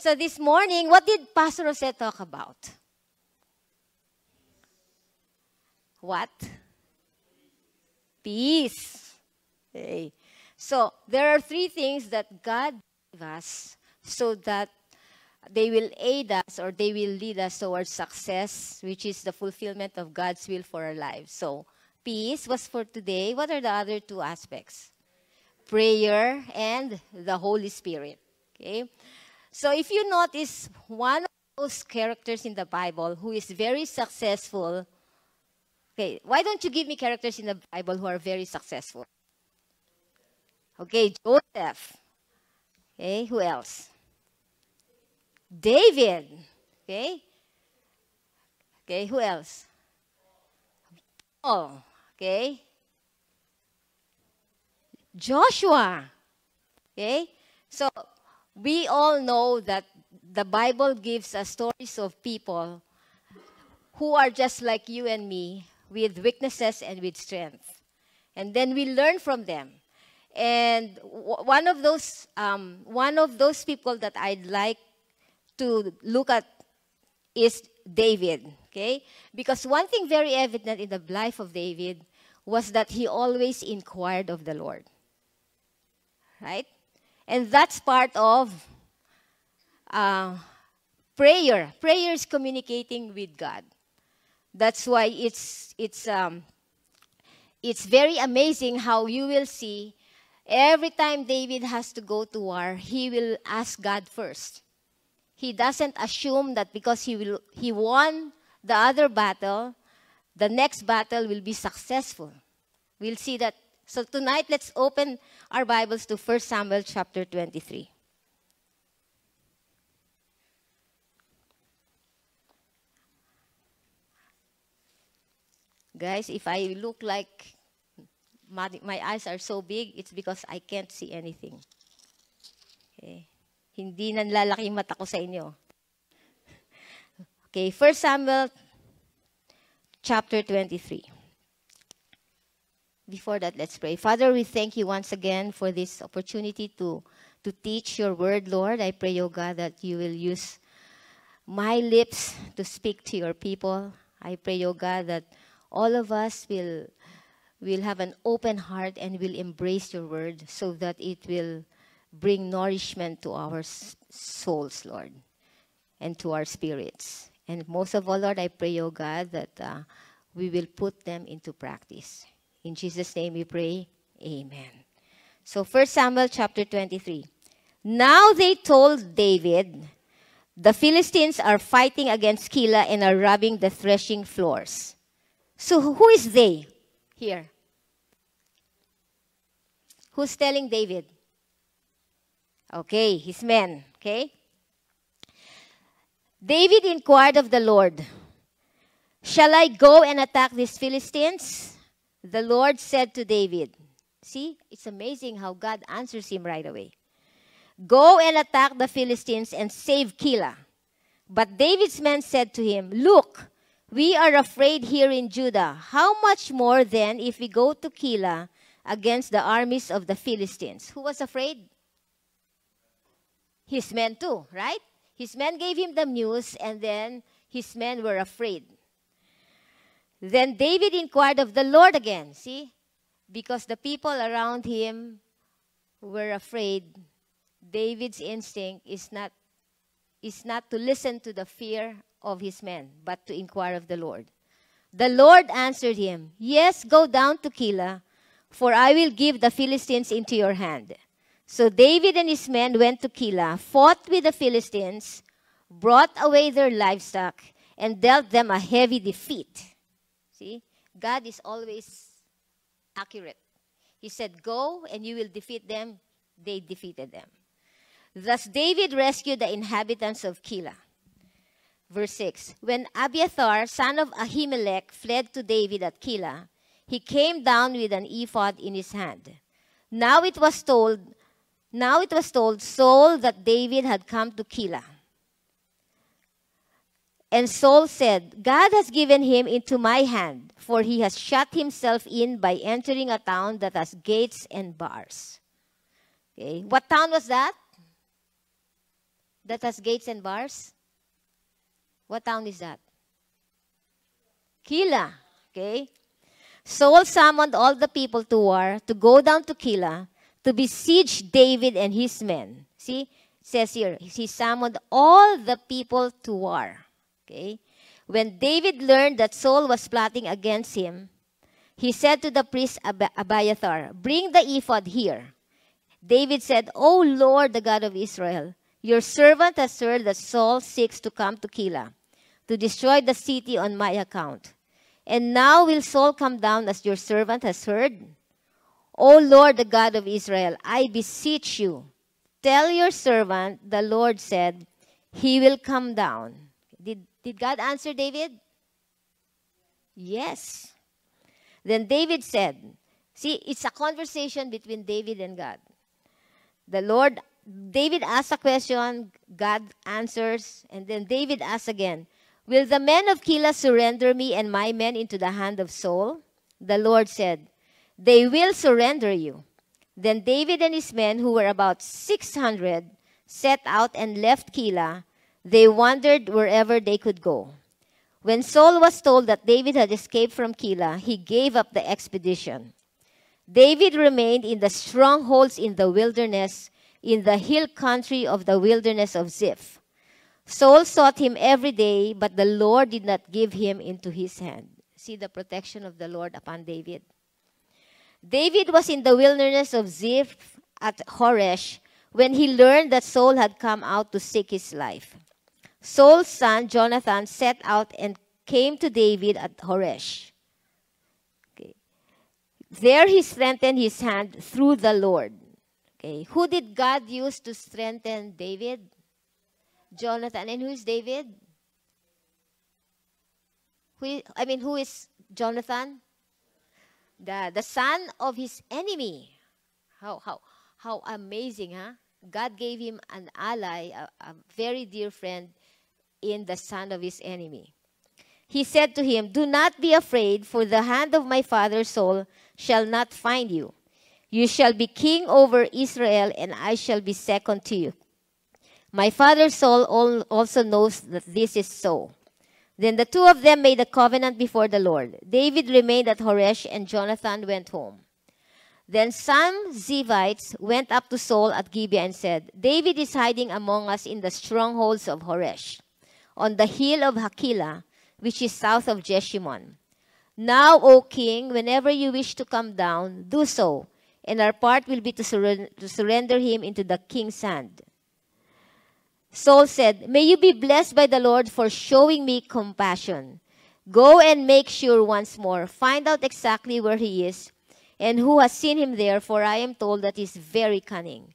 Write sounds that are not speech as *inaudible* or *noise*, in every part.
And so this morning, what did Pastor Jose talk about? What? Peace. Hey. So there are three things that God gave us so that they will aid us or they will lead us towards success, which is the fulfillment of God's will for our lives. So peace was for today. What are the other two aspects? Prayer and the Holy Spirit. Okay? So if you notice, one of those characters in the Bible who is very successful, okay, why don't you give me characters in the Bible who are very successful? Okay, Joseph. Okay, who else? David. Okay. Okay, who else? Paul. Okay. Joshua. Okay. So we all know that the Bible gives us stories of people who are just like you and me, with weaknesses and with strength. And then we learn from them. And one of those, um, one of those people that I'd like to look at is David. Okay, because one thing very evident in the life of David was that he always inquired of the Lord. Right? And that's part of uh, prayer. Prayer is communicating with God. That's why it's, it's, um, it's very amazing how you will see every time David has to go to war, he will ask God first. He doesn't assume that because he, will, he won the other battle, the next battle will be successful. We'll see that so tonight, let's open our Bibles to 1 Samuel chapter 23. Guys, if I look like my, my eyes are so big, it's because I can't see anything. Okay. Hindi nanlalaki yung mata ko sa inyo. Okay, 1 Samuel chapter 23 before that, let's pray. Father, we thank you once again for this opportunity to, to teach your word, Lord. I pray, O oh God, that you will use my lips to speak to your people. I pray, O oh God, that all of us will, will have an open heart and will embrace your word so that it will bring nourishment to our souls, Lord, and to our spirits. And most of all, Lord, I pray, O oh God, that uh, we will put them into practice. In Jesus' name we pray. Amen. So 1 Samuel chapter 23. Now they told David, the Philistines are fighting against Keilah and are rubbing the threshing floors. So who is they here? Who's telling David? Okay, his men. Okay. David inquired of the Lord, Shall I go and attack these Philistines? The Lord said to David, See, it's amazing how God answers him right away. Go and attack the Philistines and save Keilah. But David's men said to him, Look, we are afraid here in Judah. How much more then if we go to Keilah against the armies of the Philistines? Who was afraid? His men too, right? His men gave him the news and then his men were afraid. Then David inquired of the Lord again, see? Because the people around him were afraid. David's instinct is not, is not to listen to the fear of his men, but to inquire of the Lord. The Lord answered him, Yes, go down to Keilah, for I will give the Philistines into your hand. So David and his men went to Keilah, fought with the Philistines, brought away their livestock, and dealt them a heavy defeat. See? God is always accurate. He said, Go and you will defeat them. They defeated them. Thus David rescued the inhabitants of Keilah. Verse 6 When Abiathar, son of Ahimelech, fled to David at Keilah, he came down with an ephod in his hand. Now it was told, now it was told Saul that David had come to Keilah. And Saul said, God has given him into my hand, for he has shut himself in by entering a town that has gates and bars. Okay. What town was that? That has gates and bars? What town is that? Kila. Okay. Saul summoned all the people to war to go down to Kila to besiege David and his men. See, it says here, he summoned all the people to war. Okay? When David learned that Saul was plotting against him, he said to the priest Ab Abiathar, Bring the ephod here. David said, O Lord, the God of Israel, your servant has heard that Saul seeks to come to Keilah to destroy the city on my account. And now will Saul come down as your servant has heard? O Lord, the God of Israel, I beseech you, tell your servant, the Lord said, he will come down did, did God answer David? Yes. Then David said, See, it's a conversation between David and God. The Lord, David asks a question, God answers, and then David asks again, Will the men of Keilah surrender me and my men into the hand of Saul? The Lord said, They will surrender you. Then David and his men, who were about 600, set out and left Keilah they wandered wherever they could go. When Saul was told that David had escaped from Keilah, he gave up the expedition. David remained in the strongholds in the wilderness, in the hill country of the wilderness of Ziph. Saul sought him every day, but the Lord did not give him into his hand. See the protection of the Lord upon David. David was in the wilderness of Ziph at Horesh when he learned that Saul had come out to seek his life. Saul's son Jonathan set out and came to David at Horesh. Okay. There he strengthened his hand through the Lord. Okay. Who did God use to strengthen David? Jonathan. And who is David? Who, I mean, who is Jonathan? The, the son of his enemy. How, how, how amazing, huh? God gave him an ally, a, a very dear friend, in the son of his enemy. He said to him, Do not be afraid, for the hand of my father Saul shall not find you. You shall be king over Israel, and I shall be second to you. My father Saul also knows that this is so. Then the two of them made a covenant before the Lord. David remained at Horesh, and Jonathan went home. Then some Zevites went up to Saul at Gibeah and said, David is hiding among us in the strongholds of Horesh on the hill of Hakila, which is south of Jeshimon. Now, O king, whenever you wish to come down, do so, and our part will be to, sur- to surrender him into the king's hand. Saul said, May you be blessed by the Lord for showing me compassion. Go and make sure once more. Find out exactly where he is and who has seen him there, for I am told that he is very cunning.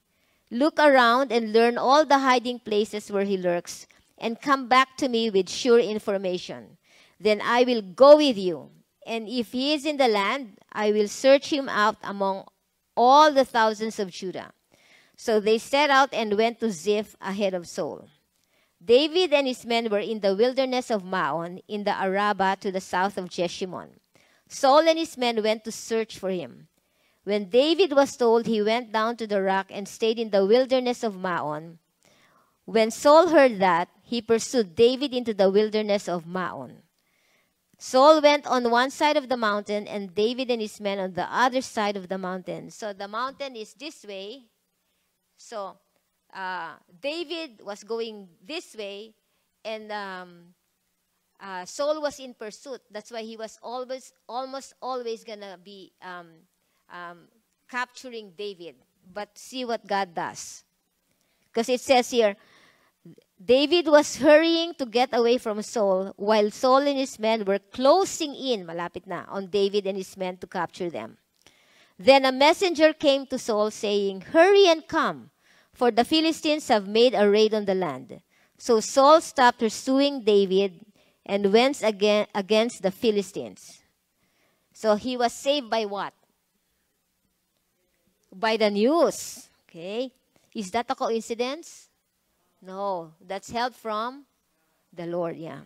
Look around and learn all the hiding places where he lurks, and come back to me with sure information. Then I will go with you. And if he is in the land, I will search him out among all the thousands of Judah. So they set out and went to Ziph ahead of Saul. David and his men were in the wilderness of Maon in the Araba to the south of Jeshimon. Saul and his men went to search for him. When David was told, he went down to the rock and stayed in the wilderness of Maon. When Saul heard that, he pursued David into the wilderness of Maon. Saul went on one side of the mountain, and David and his men on the other side of the mountain. So the mountain is this way. So uh, David was going this way, and um, uh, Saul was in pursuit. That's why he was always, almost always gonna be um, um, capturing David. But see what God does, because it says here, David was hurrying to get away from Saul while Saul and his men were closing in, malapit na, on David and his men to capture them. Then a messenger came to Saul saying, Hurry and come, for the Philistines have made a raid on the land. So Saul stopped pursuing David and went again against the Philistines. So he was saved by what? By the news. Okay? Is that a coincidence? No, that's help from the Lord, yeah.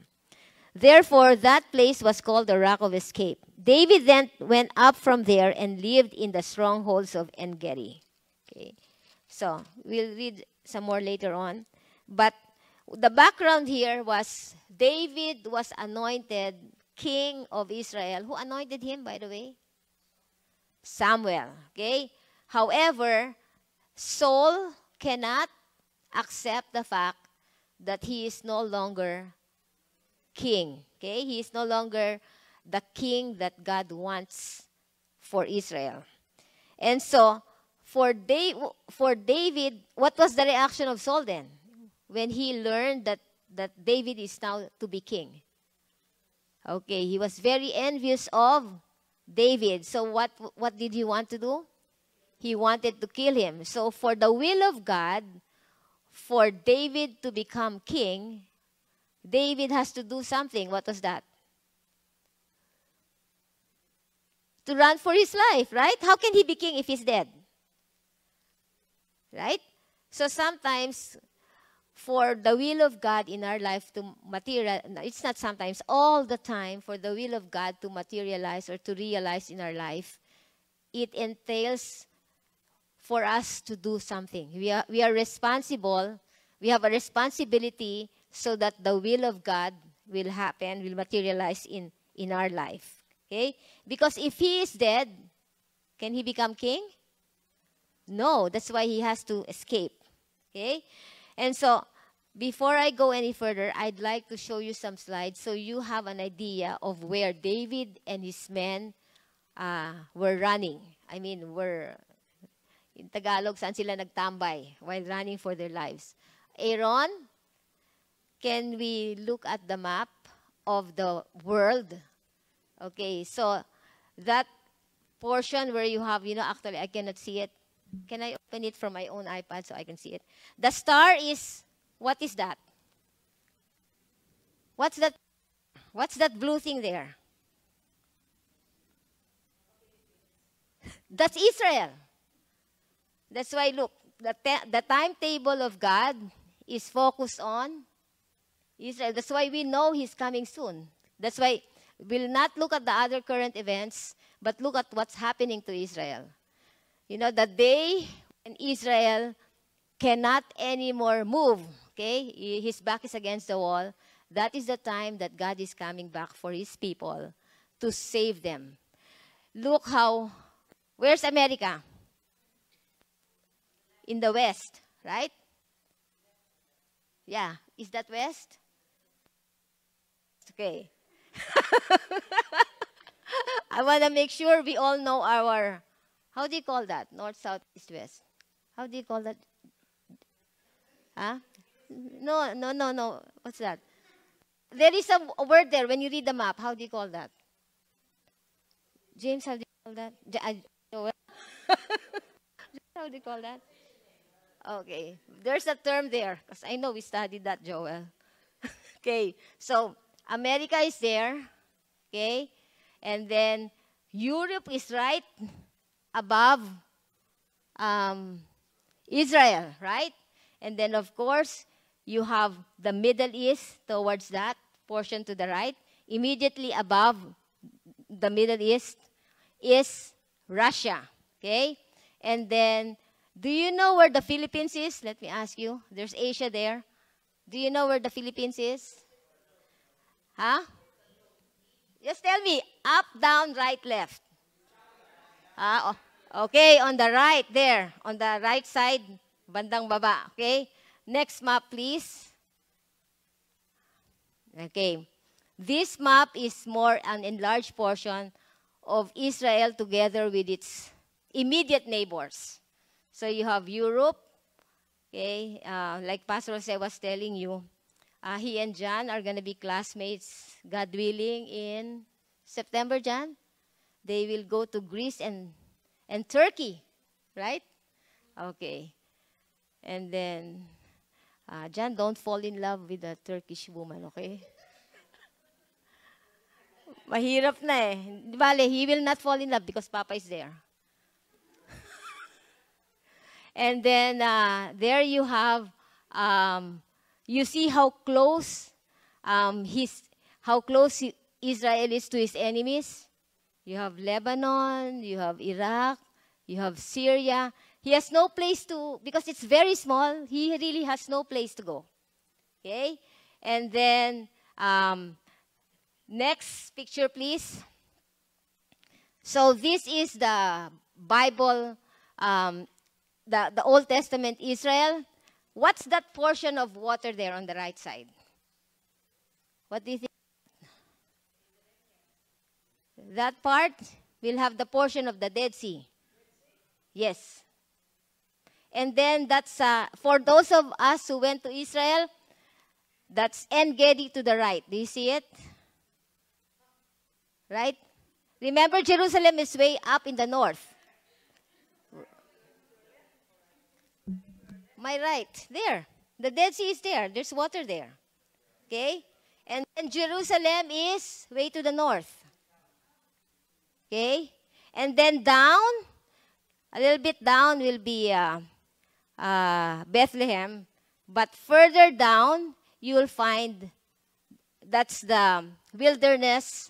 Therefore, that place was called the Rock of Escape. David then went up from there and lived in the strongholds of Engedi. Okay. So, we'll read some more later on. But the background here was David was anointed king of Israel. Who anointed him, by the way? Samuel. Okay? However, Saul cannot accept the fact that he is no longer king. Okay? He is no longer the king that God wants for Israel. And so, for, Dave, for David, what was the reaction of Saul then when he learned that, that David is now to be king? Okay, he was very envious of David. So, what, what did he want to do? He wanted to kill him. So, for the will of God, for David to become king, David has to do something. What was that? To run for his life, right? How can he be king if he's dead? Right? So sometimes, for the will of God in our life to material, it's not sometimes, all the time, for the will of God to materialize or to realize in our life, it entails for us to do something. We are, we are responsible. We have a responsibility so that the will of God will happen, will materialize in, in our life. Okay? Because if he is dead, can he become king? No, that's why he has to escape. Okay? And so, before I go any further, I'd like to show you some slides so you have an idea of where David and his men uh, were running. I mean, were in Tagalog, saan sila nagtambay while running for their lives? Aaron, can we look at the map of the world? Okay, so that portion where you have, you know, actually I cannot see it. Can I open it from my own iPad so I can see it? The star is, what is that? What's that? What's that blue thing there? That's Israel. That's why, look, the, the timetable of God is focused on Israel. That's why we know He's coming soon. That's why we'll not look at the other current events, but look at what's happening to Israel. You know, the day when Israel cannot anymore move, okay? His back is against the wall. That is the time that God is coming back for His people to save them. Look how, where's America? in the west, right? Yeah, is that west? Okay. *laughs* I want to make sure we all know our, how do you call that? North, south, east, west. How do you call that? Huh? No, no, no, no. What's that? There is a, a word there when you read the map. How do you call that? James, how do you call that? *laughs* how do you call that? Okay, there's a term there, because I know we studied that, Joel. *laughs* okay, so America is there, okay? And then Europe is right above um, Israel, right? And then, of course, you have the Middle East towards that portion to the right. Immediately above the Middle East is Russia, okay? And then do you know where the Philippines is? Let me ask you. There's Asia there. Do you know where the Philippines is? Huh? Just tell me. Up, down, right, left. Ah, oh. okay, on the right there. On the right side, bandang baba. Okay? Next map, please. Okay. This map is more an enlarged portion of Israel together with its immediate neighbors. So you have Europe, okay? Uh, like Pastor Jose was telling you, uh, he and John are going to be classmates, God willing, in September, John. They will go to Greece and, and Turkey, right? Okay. And then, uh, John, don't fall in love with a Turkish woman, okay? Mahirap na eh. Bale, he will not fall in love because Papa is there. And then uh, there you have, um, you see how close um, his, how close Israel is to his enemies. You have Lebanon, you have Iraq, you have Syria. He has no place to, because it's very small, he really has no place to go. Okay? And then, um, next picture, please. So this is the Bible um, the, the Old Testament Israel, what's that portion of water there on the right side? What do you think? That part will have the portion of the Dead Sea. Yes. And then that's uh, for those of us who went to Israel, that's En Gedi to the right. Do you see it? Right? Remember, Jerusalem is way up in the north. my right, there. The Dead Sea is there. There's water there. Okay? And then Jerusalem is way to the north. Okay? And then down, a little bit down will be uh, uh, Bethlehem. But further down, you will find that's the wilderness,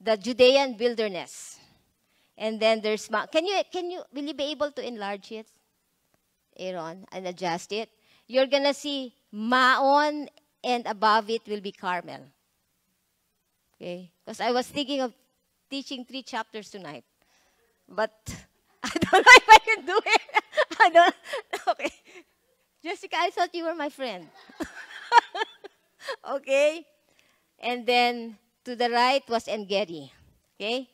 the Judean wilderness. And then there's Can you, can you, will you be able to enlarge it? Aaron, and adjust it, you're going to see Maon and above it will be Carmel. Okay? Because I was thinking of teaching three chapters tonight. But *laughs* I don't *laughs* know if I can do it. *laughs* I don't. Okay. Jessica, I thought you were my friend. okay? And then to the right was Engedi. Okay?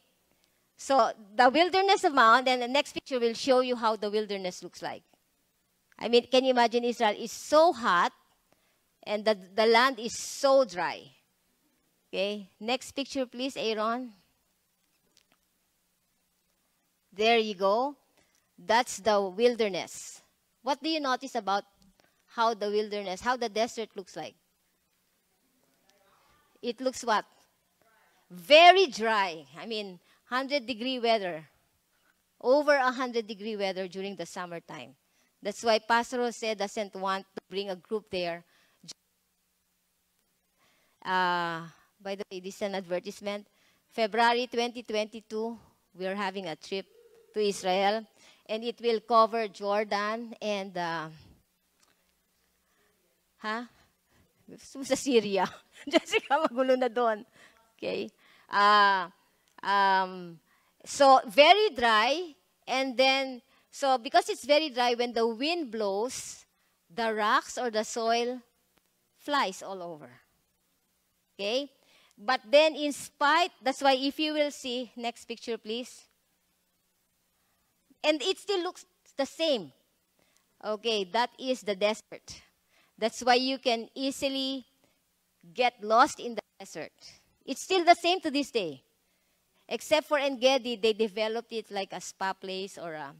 So the wilderness of Mount, and the next picture will show you how the wilderness looks like. I mean, can you imagine Israel is so hot and the, the land is so dry. Okay, next picture, please, Aaron. There you go. That's the wilderness. What do you notice about how the wilderness, how the desert looks like? It looks what? Very dry. I mean, 100 degree weather. Over 100 degree weather during the summertime. That's why Pastor Jose doesn't want to bring a group there. Uh, by the way, this is an advertisement. February 2022, we are having a trip to Israel, and it will cover Jordan and, uh, ha? Huh? Sa Syria. *laughs* Jessica, magulo na doon. Okay. Uh, um, so, very dry, and then So because it's very dry, when the wind blows, the rocks or the soil flies all over. Okay? But then in spite, that's why if you will see, next picture please. And it still looks the same. Okay, that is the desert. That's why you can easily get lost in the desert. It's still the same to this day. Except for Engedi, they developed it like a spa place or a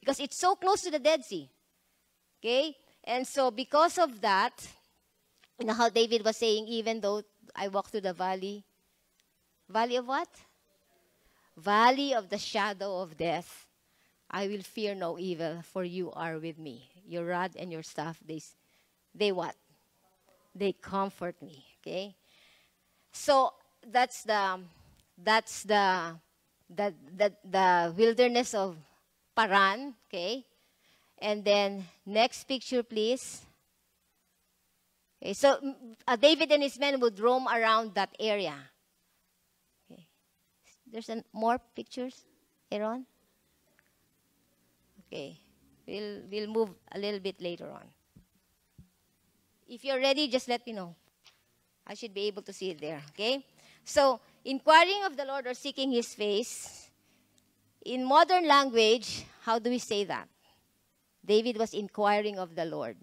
because it's so close to the Dead Sea. Okay? And so because of that, you know how David was saying, even though I walk through the valley, valley of what? Valley of the shadow of death. I will fear no evil, for you are with me. Your rod and your staff, they, they what? They comfort me. Okay? So that's the that's the the the, the wilderness of Paran, okay? And then next picture, please. Okay, so uh, David and his men would roam around that area. Okay. There's an, more pictures, Aaron? Okay, we'll, we'll move a little bit later on. If you're ready, just let me know. I should be able to see it there, okay? So, inquiring of the Lord or seeking his face in modern language, how do we say that? David was inquiring of the Lord.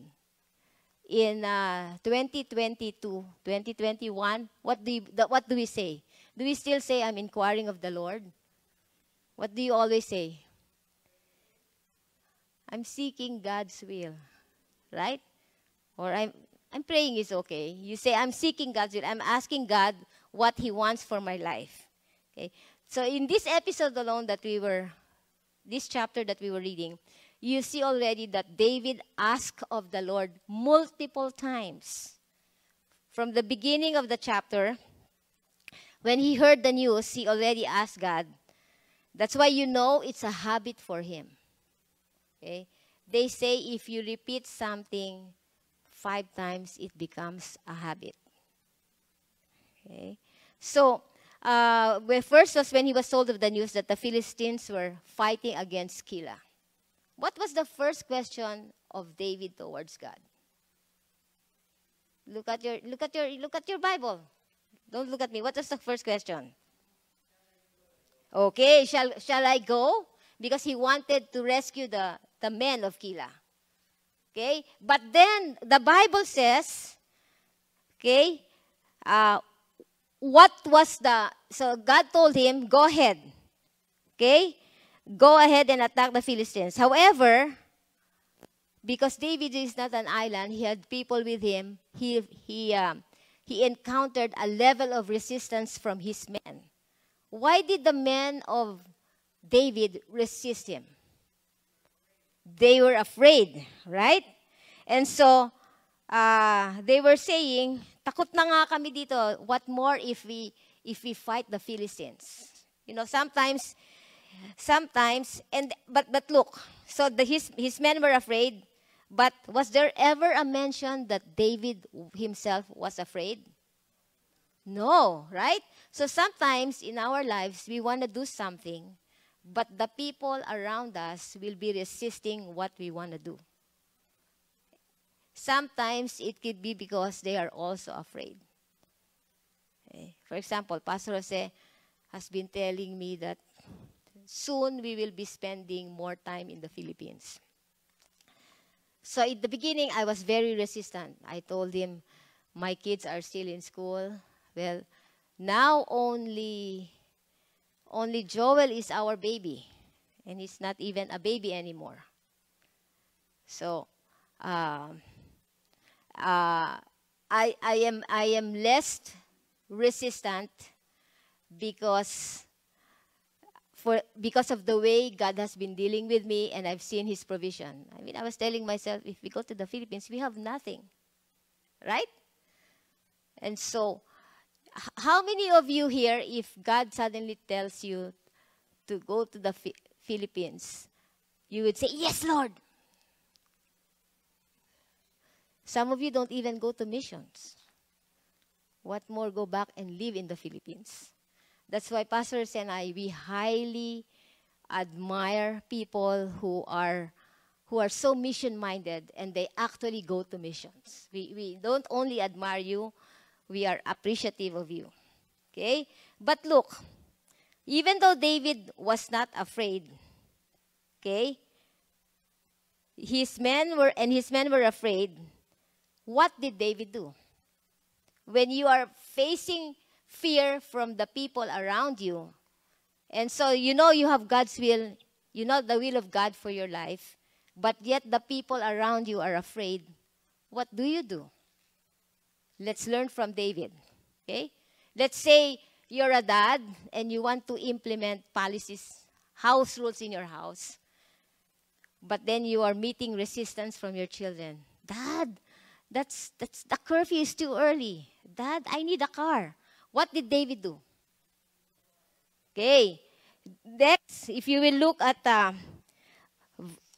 In uh, 2022, 2021, what do, you, what do we say? Do we still say, I'm inquiring of the Lord? What do you always say? I'm seeking God's will, right? Or I'm, I'm praying is okay. You say, I'm seeking God's will. I'm asking God what He wants for my life. Okay? So in this episode alone that we were, this chapter that we were reading, you see already that David asked of the Lord multiple times. From the beginning of the chapter, when he heard the news, he already asked God. That's why you know it's a habit for him. Okay? They say if you repeat something five times, it becomes a habit. Okay? So, uh, first was when he was told of the news that the Philistines were fighting against Keilah. What was the first question of David towards God? Look at your look at your look at your Bible. Don't look at me. What was the first question? Okay, shall shall I go? Because he wanted to rescue the, the men of Keilah. Okay? But then the Bible says, okay, uh, what was the, so God told him, go ahead. Okay? Go ahead and attack the Philistines. However, because David is not an island, he had people with him. He, he, um, he encountered a level of resistance from his men. Why did the men of David resist him? They were afraid, right? And so uh, they were saying Takot na nga kami dito. What more if we if we fight the Philistines? You know, sometimes sometimes and but but look. So the, his his men were afraid, but was there ever a mention that David himself was afraid? No, right? So sometimes in our lives we want to do something, but the people around us will be resisting what we want to do. Sometimes it could be because they are also afraid. Okay. Eh, for example, Pastor Jose has been telling me that soon we will be spending more time in the Philippines. So at the beginning, I was very resistant. I told him, my kids are still in school. Well, now only, only Joel is our baby. And he's not even a baby anymore. So, um, uh, I, I, am, I am less resistant because, for, because of the way God has been dealing with me and I've seen his provision. I mean, I was telling myself, if we go to the Philippines, we have nothing, right? And so, how many of you here, if God suddenly tells you to go to the Philippines, you would say, yes, Lord, some of you don't even go to missions. What more go back and live in the Philippines? That's why pastors and I, we highly admire people who are who are so mission-minded and they actually go to missions. We, we don't only admire you, we are appreciative of you. Okay? But look, even though David was not afraid, okay, his men were and his men were afraid what did David do? When you are facing fear from the people around you, and so you know you have God's will, you know the will of God for your life, but yet the people around you are afraid. What do you do? Let's learn from David. Okay? Let's say you're a dad and you want to implement policies, house rules in your house, but then you are meeting resistance from your children. Dad, that's, that's the curfew is too early. Dad, I need a car. What did David do? Okay. Next, if you will look at uh,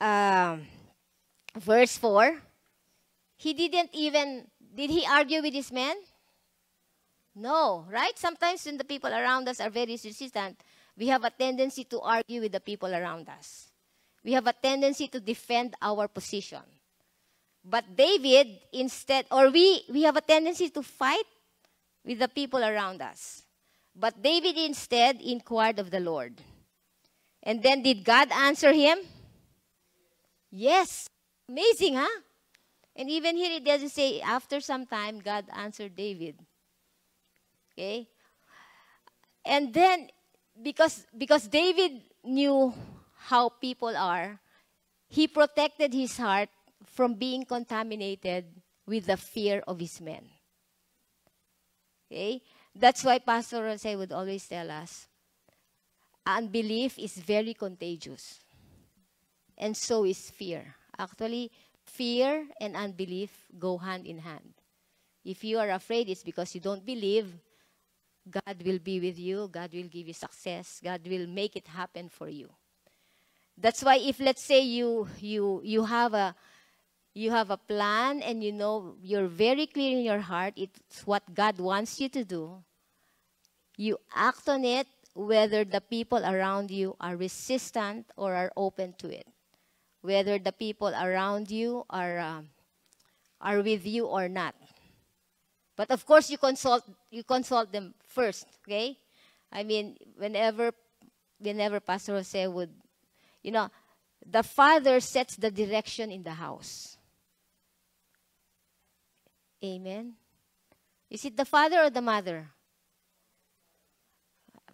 uh, verse 4, he didn't even, did he argue with his men? No, right? Sometimes when the people around us are very resistant, we have a tendency to argue with the people around us. We have a tendency to defend our position. But David, instead, or we, we have a tendency to fight with the people around us. But David instead inquired of the Lord. And then did God answer him? Yes. Amazing, huh? And even here it doesn't say, after some time, God answered David. Okay? And then, because, because David knew how people are, he protected his heart from being contaminated with the fear of his men. Okay? That's why Pastor Rose would always tell us, unbelief is very contagious. And so is fear. Actually, fear and unbelief go hand in hand. If you are afraid, it's because you don't believe God will be with you, God will give you success, God will make it happen for you. That's why if let's say you you you have a you have a plan and you know you're very clear in your heart. It's what God wants you to do. You act on it whether the people around you are resistant or are open to it. Whether the people around you are, um, are with you or not. But of course, you consult, you consult them first, okay? I mean, whenever, whenever Pastor Jose would, you know, the father sets the direction in the house. Amen. Is it the father or the mother?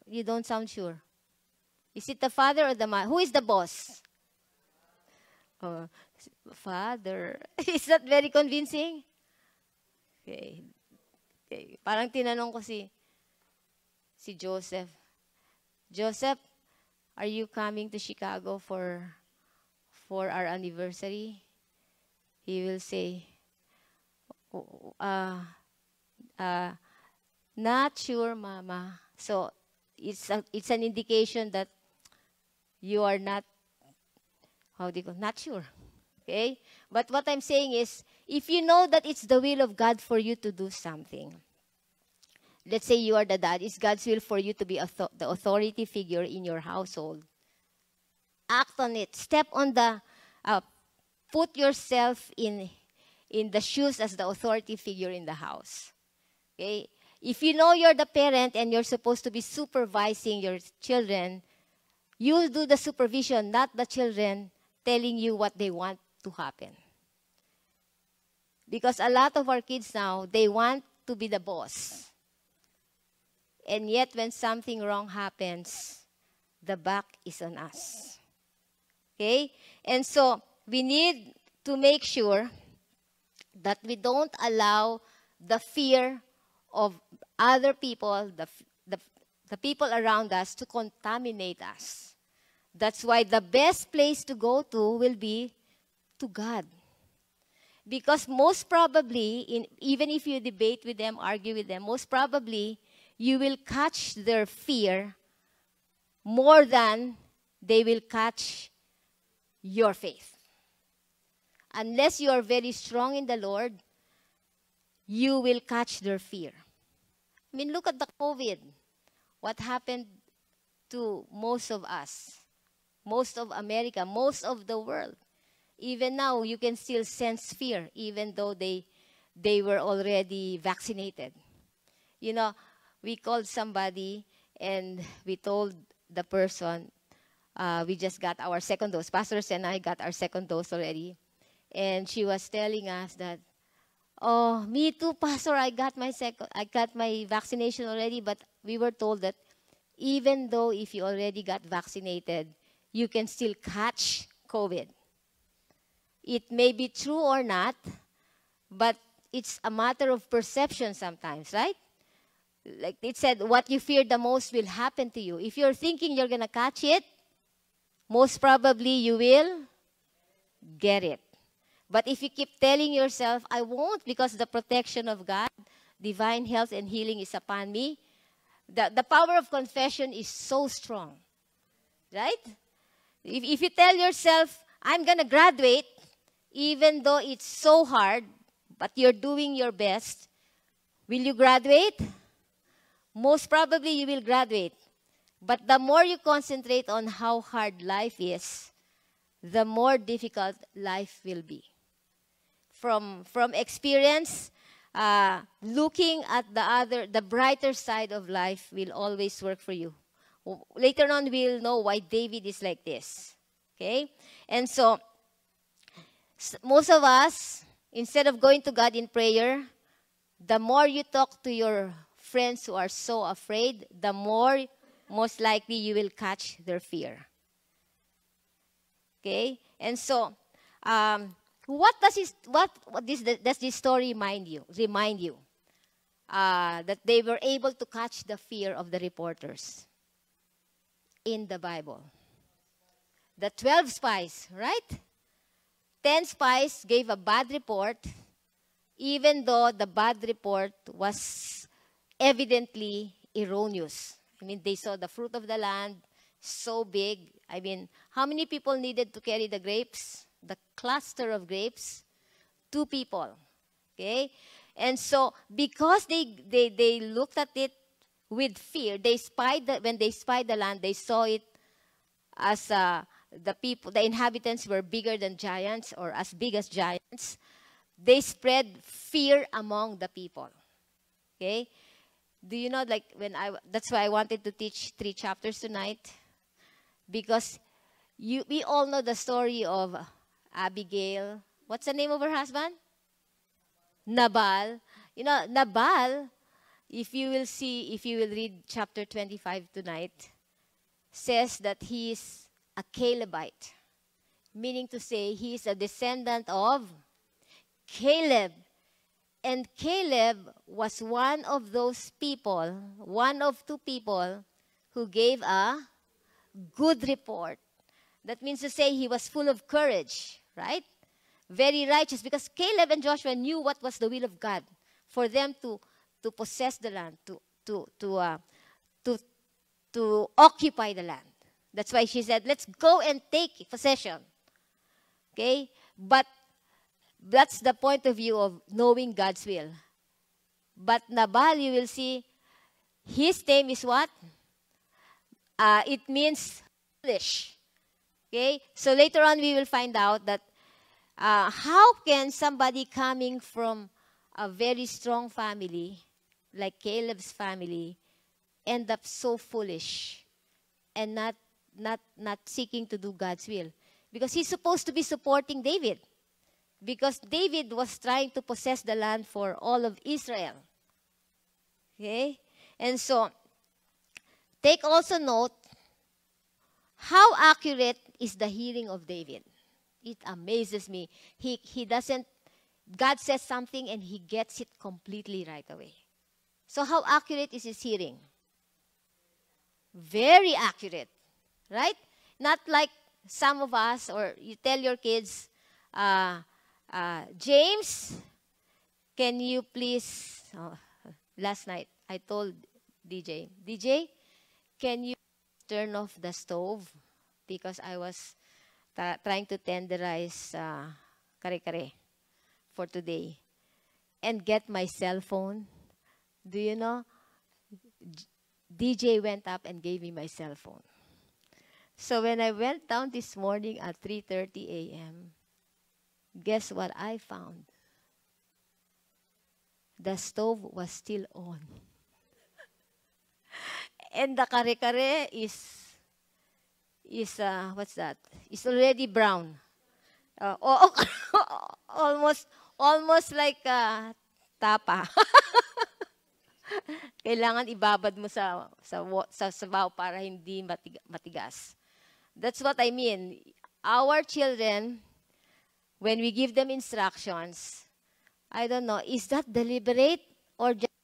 You don't sound sure. Is it the father or the mother? Who is the boss? Oh, father. *laughs* is that very convincing? Okay. okay. Parang tinanong ko si, si Joseph. Joseph, are you coming to Chicago for, for our anniversary? He will say, uh, uh, not sure, mama. So it's, a, it's an indication that you are not, how do you go, not sure. Okay? But what I'm saying is, if you know that it's the will of God for you to do something, let's say you are the dad, it's God's will for you to be author the authority figure in your household. Act on it. Step on the, uh, put yourself in in the shoes as the authority figure in the house. Okay? If you know you're the parent and you're supposed to be supervising your children, you do the supervision, not the children telling you what they want to happen. Because a lot of our kids now, they want to be the boss. And yet, when something wrong happens, the back is on us. Okay? And so, we need to make sure that we don't allow the fear of other people, the, the, the people around us, to contaminate us. That's why the best place to go to will be to God. Because most probably, in, even if you debate with them, argue with them, most probably you will catch their fear more than they will catch your faith unless you are very strong in the Lord, you will catch their fear. I mean, look at the COVID. What happened to most of us, most of America, most of the world. Even now, you can still sense fear, even though they, they were already vaccinated. You know, we called somebody and we told the person, uh, we just got our second dose. Pastors and I got our second dose already and she was telling us that oh me too pastor i got my second i got my vaccination already but we were told that even though if you already got vaccinated you can still catch covid it may be true or not but it's a matter of perception sometimes right like it said what you fear the most will happen to you if you're thinking you're going to catch it most probably you will get it but if you keep telling yourself, I won't because the protection of God, divine health and healing is upon me, the, the power of confession is so strong. Right? If, if you tell yourself, I'm going to graduate, even though it's so hard, but you're doing your best, will you graduate? Most probably you will graduate. But the more you concentrate on how hard life is, the more difficult life will be from, from experience, uh, looking at the other, the brighter side of life will always work for you. Later on, we'll know why David is like this. Okay? And so, most of us, instead of going to God in prayer, the more you talk to your friends who are so afraid, the more most likely you will catch their fear. Okay? And so, um, what does this, what, what this, does this story remind you? Remind you uh, that they were able to catch the fear of the reporters in the Bible. The 12 spies, right? 10 spies gave a bad report, even though the bad report was evidently erroneous. I mean, they saw the fruit of the land so big. I mean, how many people needed to carry the grapes? the cluster of grapes, two people. Okay? And so because they, they, they looked at it with fear, they spied that when they spied the land, they saw it as uh, the people, the inhabitants were bigger than giants or as big as giants. They spread fear among the people. Okay? Do you know, like, when I, that's why I wanted to teach three chapters tonight. Because you, we all know the story of Abigail. What's the name of her husband? Nabal. You know, Nabal, if you will see, if you will read chapter 25 tonight, says that he is a Calebite, meaning to say he is a descendant of Caleb. And Caleb was one of those people, one of two people who gave a good report. That means to say he was full of courage right? Very righteous because Caleb and Joshua knew what was the will of God for them to, to possess the land, to, to, to, uh, to, to occupy the land. That's why she said, let's go and take possession. Okay? But that's the point of view of knowing God's will. But Nabal, you will see, his name is what? Uh, it means foolish. Okay? So later on, we will find out that uh, how can somebody coming from a very strong family, like Caleb's family, end up so foolish and not, not, not seeking to do God's will? Because he's supposed to be supporting David. Because David was trying to possess the land for all of Israel. Okay? And so, take also note how accurate is the hearing of David? It amazes me. He, he doesn't, God says something and he gets it completely right away. So, how accurate is his hearing? Very accurate, right? Not like some of us, or you tell your kids, uh, uh, James, can you please? Oh, *laughs* last night I told DJ, DJ, can you? turn off the stove because I was trying to tenderize uh, kare kare for today and get my cell phone. Do you know? DJ went up and gave me my cell phone. So when I went down this morning at 3:30 a.m., guess what I found? The stove was still on. And the kare-kare is, is uh, what's that? It's already brown. Uh, oh, *laughs* almost, almost like uh, tapa. *laughs* Kailangan ibabad mo sa, sa, sa sabaw para hindi matigas. That's what I mean. Our children, when we give them instructions, I don't know, is that deliberate or just...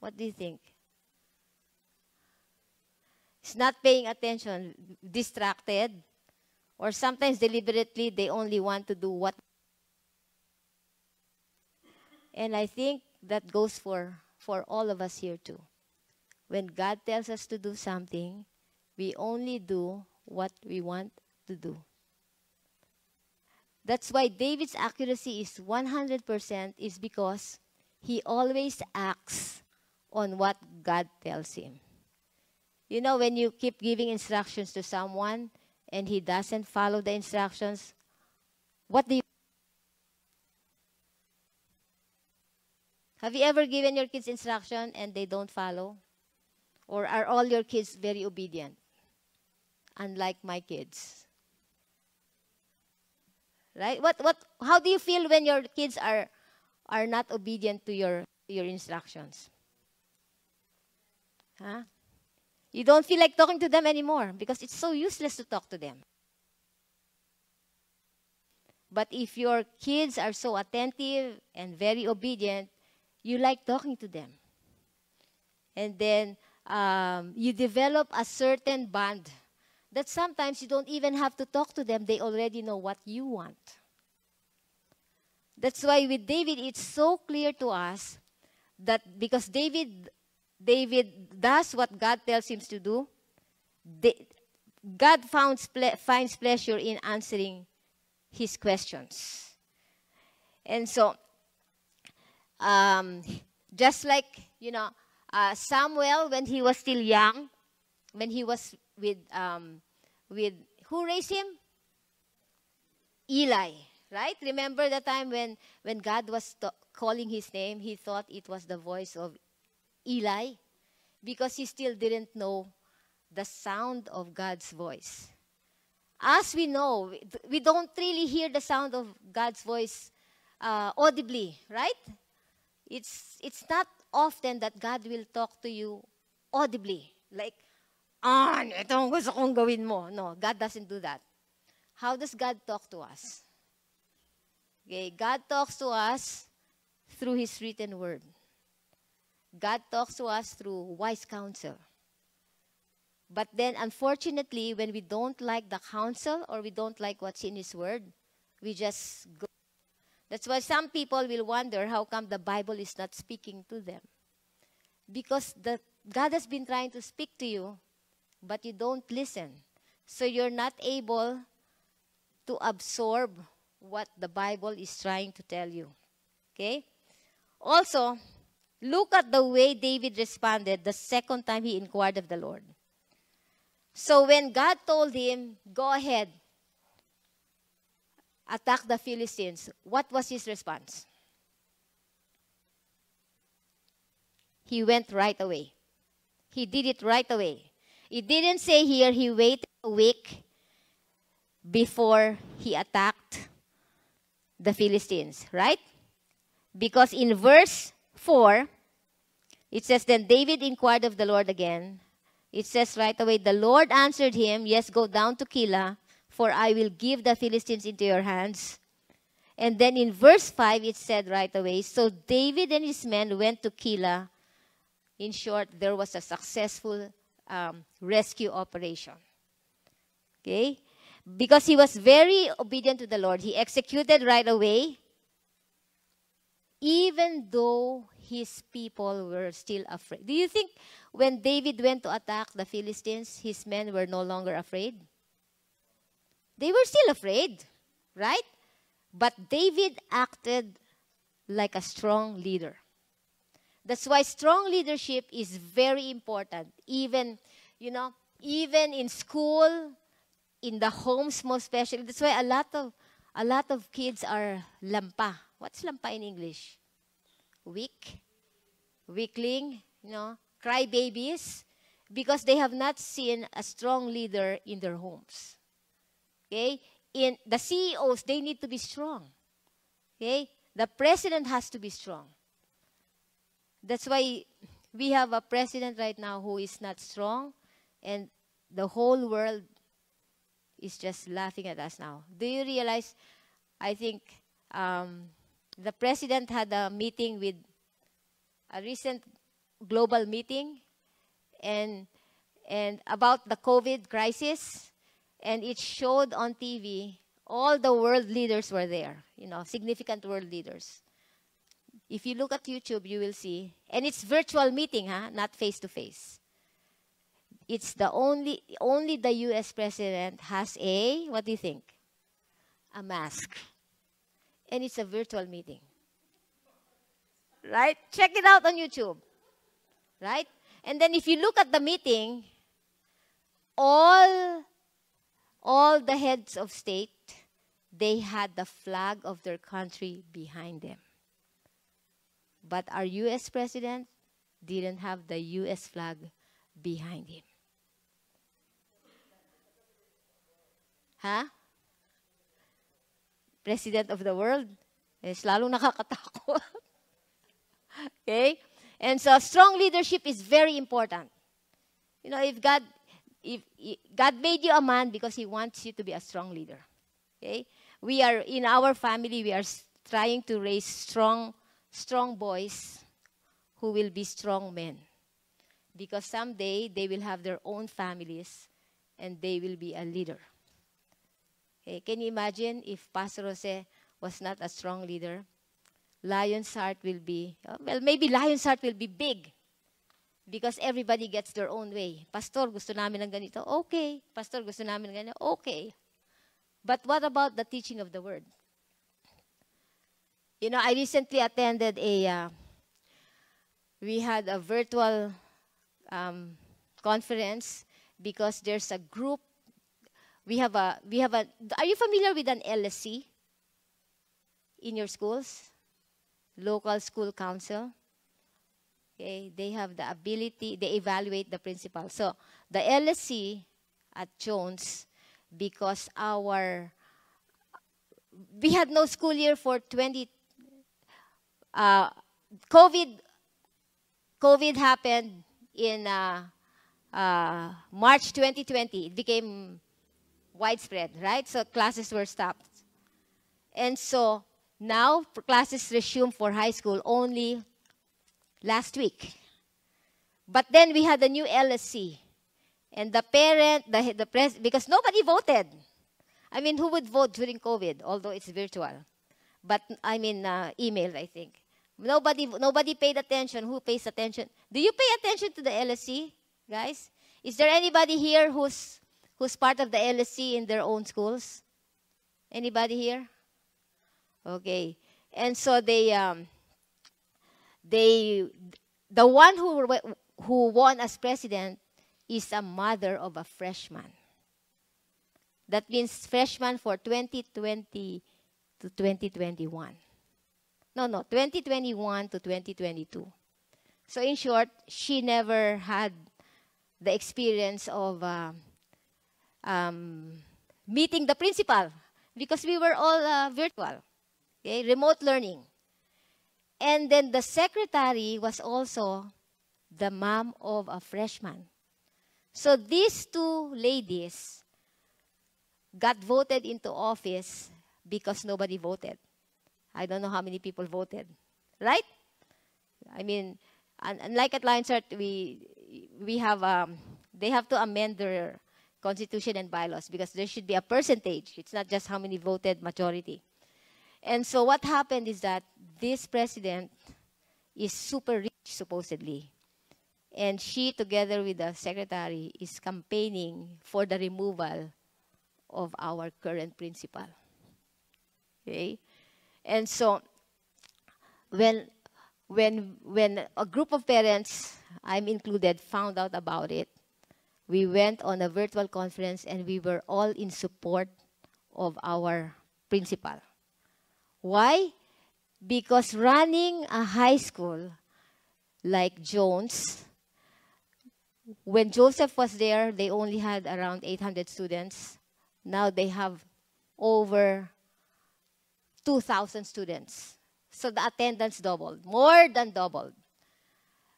What do you think? is not paying attention, distracted, or sometimes deliberately they only want to do what. And I think that goes for, for all of us here too. When God tells us to do something, we only do what we want to do. That's why David's accuracy is 100% is because he always acts on what God tells him. You know, when you keep giving instructions to someone and he doesn't follow the instructions, what do you Have you ever given your kids instruction and they don't follow? Or are all your kids very obedient? Unlike my kids. Right? What what how do you feel when your kids are are not obedient to your your instructions? Huh? You don't feel like talking to them anymore because it's so useless to talk to them. But if your kids are so attentive and very obedient, you like talking to them. And then um, you develop a certain bond that sometimes you don't even have to talk to them. They already know what you want. That's why with David, it's so clear to us that because David David does what God tells him to do, God finds, finds pleasure in answering his questions. And so, um, just like, you know, uh, Samuel, when he was still young, when he was with, um, with who raised him? Eli, right? Remember the time when, when God was calling his name, he thought it was the voice of Eli because he still didn't know the sound of God's voice. As we know, we don't really hear the sound of God's voice uh, audibly, right? It's, it's not often that God will talk to you audibly, like, on, ito ang gusto kong gawin mo. No, God doesn't do that. How does God talk to us? Okay, God talks to us through His written word. God talks to us through wise counsel. But then, unfortunately, when we don't like the counsel or we don't like what's in His Word, we just go. That's why some people will wonder how come the Bible is not speaking to them. Because the, God has been trying to speak to you, but you don't listen. So you're not able to absorb what the Bible is trying to tell you. Okay? Also, Look at the way David responded the second time he inquired of the Lord. So when God told him, Go ahead, attack the Philistines, what was his response? He went right away. He did it right away. It didn't say here he waited a week before he attacked the Philistines, right? Because in verse 4, it says, Then David inquired of the Lord again. It says right away, The Lord answered him, Yes, go down to Keilah, for I will give the Philistines into your hands. And then in verse 5, it said right away, So David and his men went to Keilah. In short, there was a successful um, rescue operation. Okay? Because he was very obedient to the Lord, he executed right away, even though his people were still afraid. Do you think when David went to attack the Philistines, his men were no longer afraid? They were still afraid, right? But David acted like a strong leader. That's why strong leadership is very important. Even, you know, even in school, in the homes most especially. That's why a lot of a lot of kids are lampa. What's lampa in English? weak, weakling, you know, crybabies, because they have not seen a strong leader in their homes. Okay? In the CEOs, they need to be strong. Okay? The president has to be strong. That's why we have a president right now who is not strong, and the whole world is just laughing at us now. Do you realize? I think um, the president had a meeting with a recent global meeting and, and about the COVID crisis, and it showed on TV. All the world leaders were there, you know, significant world leaders. If you look at YouTube, you will see. And it's virtual meeting, huh? not face-to-face. It's the only, only the U.S. president has a, what do you think? A mask and it's a virtual meeting. Right? Check it out on YouTube. Right? And then if you look at the meeting, all all the heads of state, they had the flag of their country behind them. But our US president didn't have the US flag behind him. Huh? president of the world. Is lalong nakakatakot. *laughs* okay? And so strong leadership is very important. You know, if God, if, if God made you a man because He wants you to be a strong leader. Okay? We are in our family. We are trying to raise strong, strong boys who will be strong men, because someday they will have their own families, and they will be a leader. Okay, eh, can you imagine if Pastor Jose was not a strong leader? Lion's heart will be, oh, well, maybe lion's heart will be big because everybody gets their own way. Pastor, gusto namin ng ganito? Okay. Pastor, gusto namin ng ganito? Okay. But what about the teaching of the word? You know, I recently attended a, uh, we had a virtual um, conference because there's a group we have a, we have a, are you familiar with an LSC in your schools? Local school council? Okay, they have the ability, they evaluate the principal. So the LSC at Jones, because our, we had no school year for 20, uh, COVID, COVID happened in uh, uh, March 2020. It became widespread, right? So classes were stopped. And so now classes resumed for high school only last week. But then we had the new LSC. And the parent, the, the press, because nobody voted. I mean, who would vote during COVID, although it's virtual? But I mean, uh, email, I think. Nobody, nobody paid attention. Who pays attention? Do you pay attention to the LSC, guys? Is there anybody here who's who's part of the LSC in their own schools? Anybody here? Okay. And so they, um, they, the one who, who won as president is a mother of a freshman. That means freshman for 2020 to 2021. No, no, 2021 to 2022. So in short, she never had the experience of uh, um, meeting the principal because we were all uh, virtual, okay? remote learning. And then the secretary was also the mom of a freshman. So these two ladies got voted into office because nobody voted. I don't know how many people voted, right? I mean, unlike at Lionheart, we, we have, um, they have to amend their Constitution and bylaws because there should be a percentage. It's not just how many voted majority. And so what happened is that this president is super rich, supposedly. And she, together with the secretary, is campaigning for the removal of our current principal. Okay? And so when, when, when a group of parents, I'm included, found out about it, we went on a virtual conference and we were all in support of our principal. Why? Because running a high school like Jones, when Joseph was there, they only had around 800 students. Now they have over 2,000 students. So the attendance doubled, more than doubled.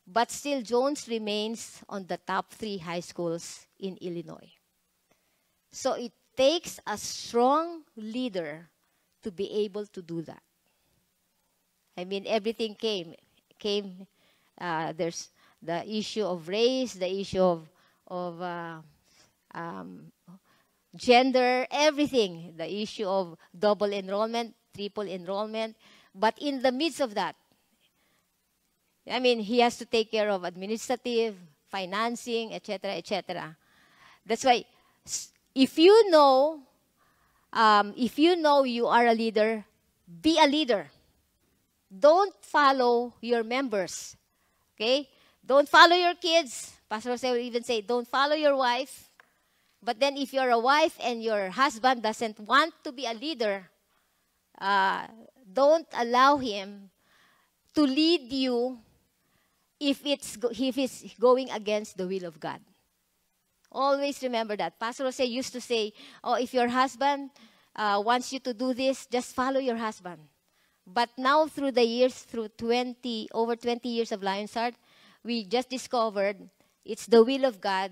But still, Jones remains on the top three high schools in Illinois. So it takes a strong leader to be able to do that. I mean, everything came. Came. Uh, there's the issue of race, the issue of of uh, um, gender, everything. The issue of double enrollment, triple enrollment. But in the midst of that, I mean, he has to take care of administrative, financing, etc., etc. That's why if you know, um, if you know you are a leader, be a leader. Don't follow your members. Okay? Don't follow your kids. Pastor Jose would even say, don't follow your wife. But then if you're a wife and your husband doesn't want to be a leader, uh, don't allow him to lead you if it's if it's going against the will of God. Always remember that. Pastor Jose used to say, "Oh, if your husband uh, wants you to do this, just follow your husband." But now, through the years, through 20 over 20 years of Lion's Heart, we just discovered it's the will of God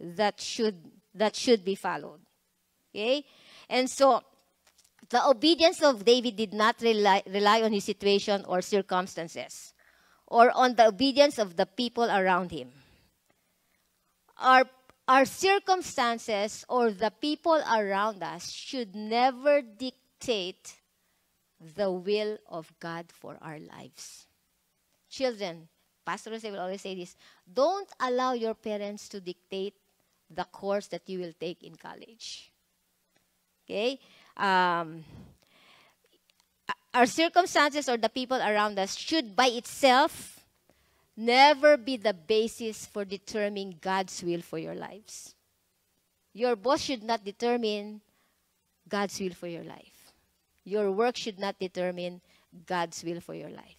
that should that should be followed. Okay, and so the obedience of David did not rely, rely on his situation or circumstances or on the obedience of the people around him. Our, our circumstances or the people around us should never dictate the will of God for our lives. Children, pastors, they will always say this don't allow your parents to dictate the course that you will take in college. Okay? Um, our circumstances or the people around us should by itself never be the basis for determining God's will for your lives. Your boss should not determine God's will for your life. Your work should not determine God's will for your life.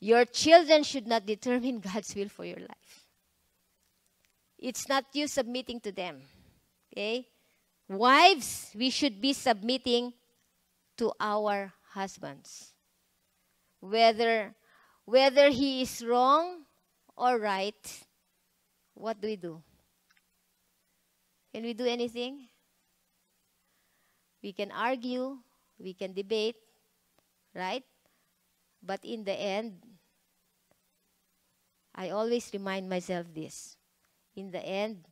Your children should not determine *laughs* God's will for your life. It's not you submitting to them. Okay? Wives, we should be submitting to our husbands. Whether, whether he is wrong or right, what do we do? Can we do anything? We can argue, we can debate, right? But in the end, I always remind myself this. In the end,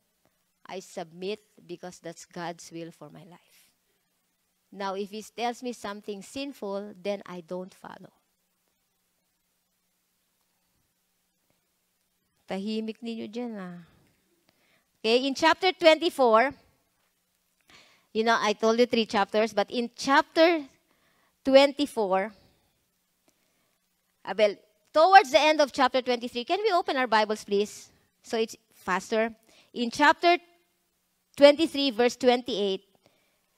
I submit because that's God's will for my life. Now, if he tells me something sinful, then I don't follow. Tahimik ninyo dyan ah. Okay, in chapter 24, you know, I told you three chapters, but in chapter 24, ah, well, towards the end of chapter 23, can we open our Bibles, please? So it's faster. In chapter 23, verse 28,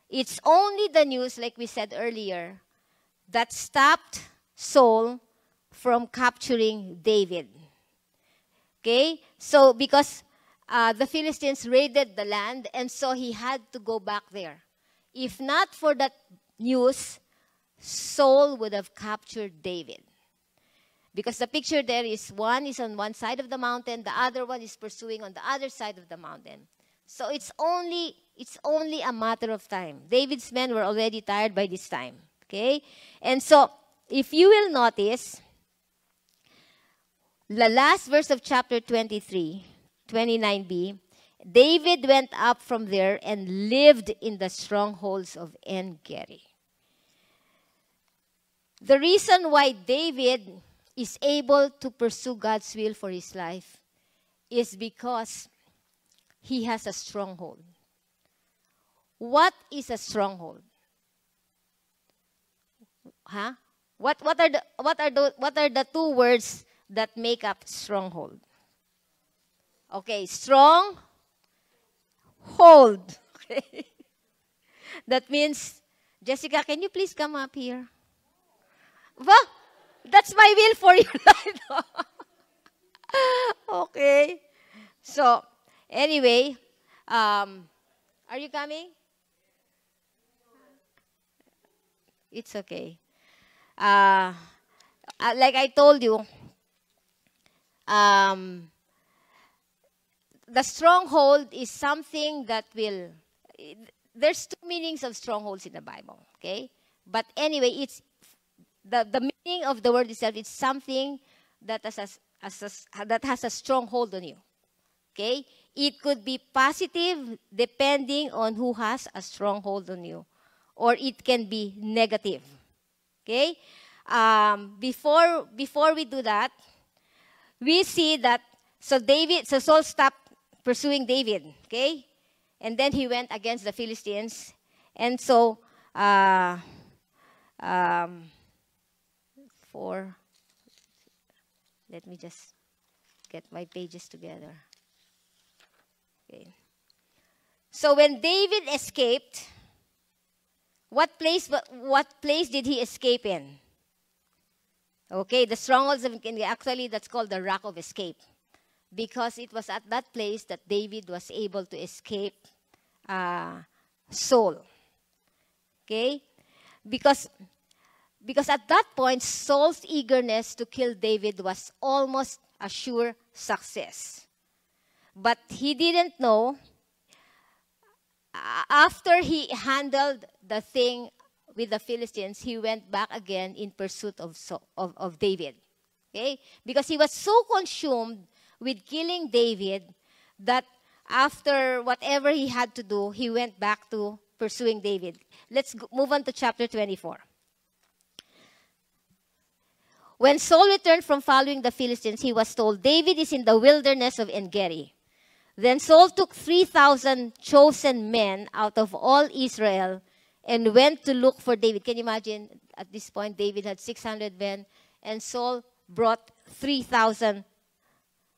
it's only the news, like we said earlier, that stopped Saul from capturing David. Okay? So, because uh, the Philistines raided the land, and so he had to go back there. If not for that news, Saul would have captured David. Because the picture there is one is on one side of the mountain, the other one is pursuing on the other side of the mountain. So it's only it's only a matter of time. David's men were already tired by this time. Okay? And so, if you will notice, the last verse of chapter 23, 29b, David went up from there and lived in the strongholds of En Gedi. The reason why David is able to pursue God's will for his life is because he has a stronghold. What is a stronghold? Huh? What, what, are the, what, are the, what are the two words that make up stronghold? Okay, strong, hold. *laughs* Okay. that means, Jessica, can you please come up here? Well, that's my will for you. *laughs* okay. So, anyway, um, are you coming? it's okay. Uh, uh, like I told you, um, the stronghold is something that will. There's two meanings of strongholds in the Bible, okay? But anyway, it's the, the meaning of the word itself. is something that has a, has a, that has a stronghold on you, okay? It could be positive depending on who has a stronghold on you or it can be negative. Okay? Um, before, before we do that, we see that, so David, so Saul stopped pursuing David, okay? And then he went against the Philistines. And so, uh, um, four, let me just get my pages together. Okay. So when David escaped, what place, what place did he escape in? Okay, the strongholds of actually that's called the rock of escape. Because it was at that place that David was able to escape uh, Saul. Okay? Because, because at that point, Saul's eagerness to kill David was almost a sure success. But he didn't know after he handled the thing with the Philistines, he went back again in pursuit of, of, of David. Okay? Because he was so consumed with killing David that after whatever he had to do, he went back to pursuing David. Let's go, move on to chapter 24. When Saul returned from following the Philistines, he was told, David is in the wilderness of En Gedi. Then Saul took 3,000 chosen men out of all Israel and went to look for David. Can you imagine? At this point, David had 600 men, and Saul brought 3,000.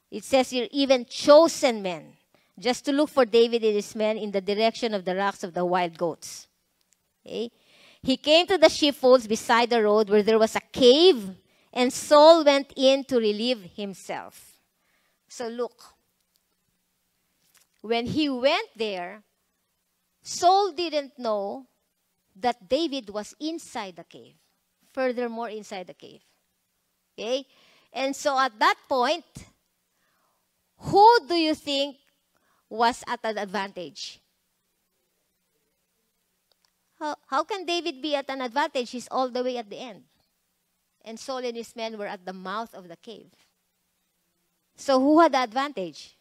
It says here, even chosen men, just to look for David and his men in the direction of the rocks of the wild goats. Okay? He came to the sheepfolds beside the road where there was a cave, and Saul went in to relieve himself. So look, when he went there, Saul didn't know that David was inside the cave, furthermore, inside the cave. Okay? And so at that point, who do you think was at an advantage? How, how can David be at an advantage? He's all the way at the end. And Saul and his men were at the mouth of the cave. So who had the advantage?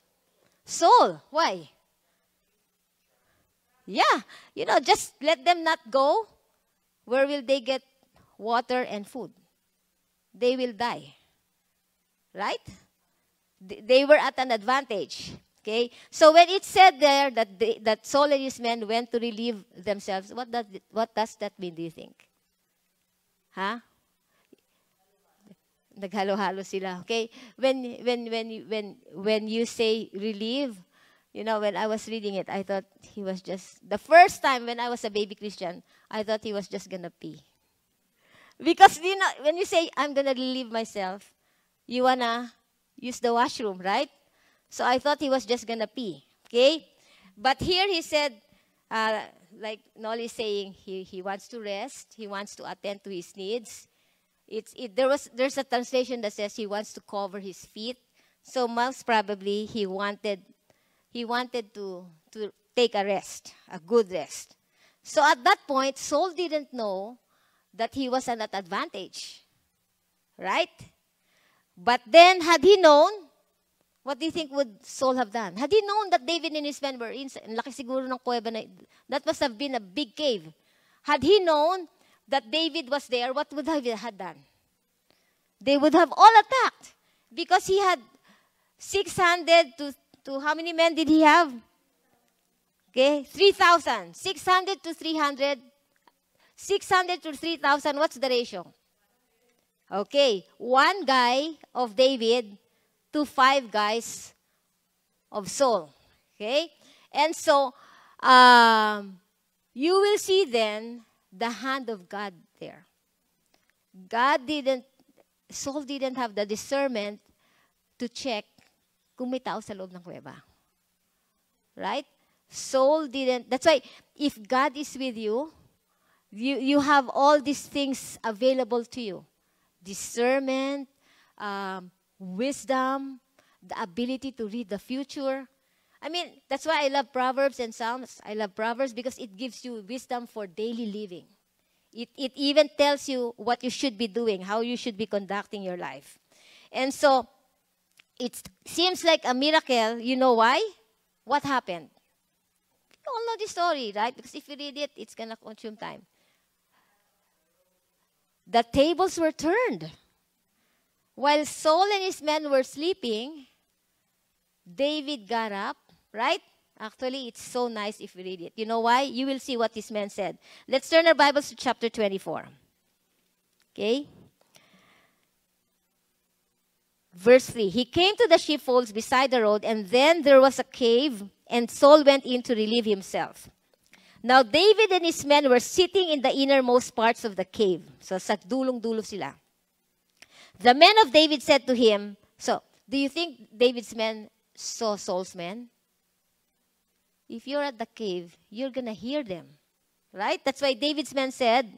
soul. Why? Yeah, you know, just let them not go. Where will they get water and food? They will die. Right? They were at an advantage. Okay? So when it said there that, they, that Saul and his men went to relieve themselves, what does, what does that mean, do you think? Huh? naghalo-halo sila. Okay? When, when, when, when, when you say relieve, you know, when I was reading it, I thought he was just, the first time when I was a baby Christian, I thought he was just going to pee. Because you know, when you say, I'm going to relieve myself, you want to use the washroom, right? So I thought he was just going to pee. Okay? But here he said, uh, like Nolly saying, he, he wants to rest, he wants to attend to his needs, it's, it, there was, there's a translation that says he wants to cover his feet. So most probably he wanted, he wanted to, to take a rest, a good rest. So at that point, Saul didn't know that he was at an advantage, right? But then, had he known, what do you think would Saul have done? Had he known that David and his men were in, that must have been a big cave. Had he known, that David was there, what would have had done? They would have all attacked because he had 600 to, to how many men did he have? Okay, 3,000. 600 to 300. 600 to 3,000, what's the ratio? Okay, one guy of David to five guys of Saul. Okay, and so um, you will see then the hand of God there. God didn't, Saul didn't have the discernment to check kung may tao sa loob ng kuweba. Right? Saul didn't, that's why if God is with you, you, you have all these things available to you. Discernment, um, wisdom, the ability to read the future, I mean, that's why I love Proverbs and Psalms. I love Proverbs because it gives you wisdom for daily living. It, it even tells you what you should be doing, how you should be conducting your life. And so it seems like a miracle. You know why? What happened? You all know the story, right? Because if you read it, it's going to consume time. The tables were turned. While Saul and his men were sleeping, David got up Right? Actually, it's so nice if you read it. You know why? You will see what this man said. Let's turn our Bibles to chapter 24. Okay? Verse 3 He came to the sheepfolds beside the road, and then there was a cave, and Saul went in to relieve himself. Now David and his men were sitting in the innermost parts of the cave. So sa dulong-dulo sila. The men of David said to him, so do you think David's men saw Saul's men? if you're at the cave, you're going to hear them. Right? That's why David's man said,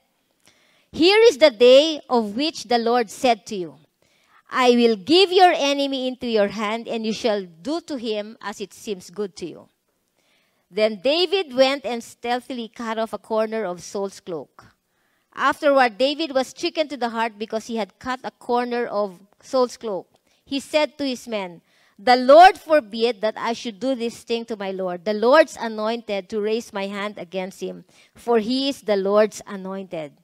Here is the day of which the Lord said to you, I will give your enemy into your hand, and you shall do to him as it seems good to you. Then David went and stealthily cut off a corner of Saul's cloak. Afterward, David was stricken to the heart because he had cut a corner of Saul's cloak. He said to his men, the Lord forbid that I should do this thing to my Lord, the Lord's anointed, to raise my hand against him, for he is the Lord's anointed.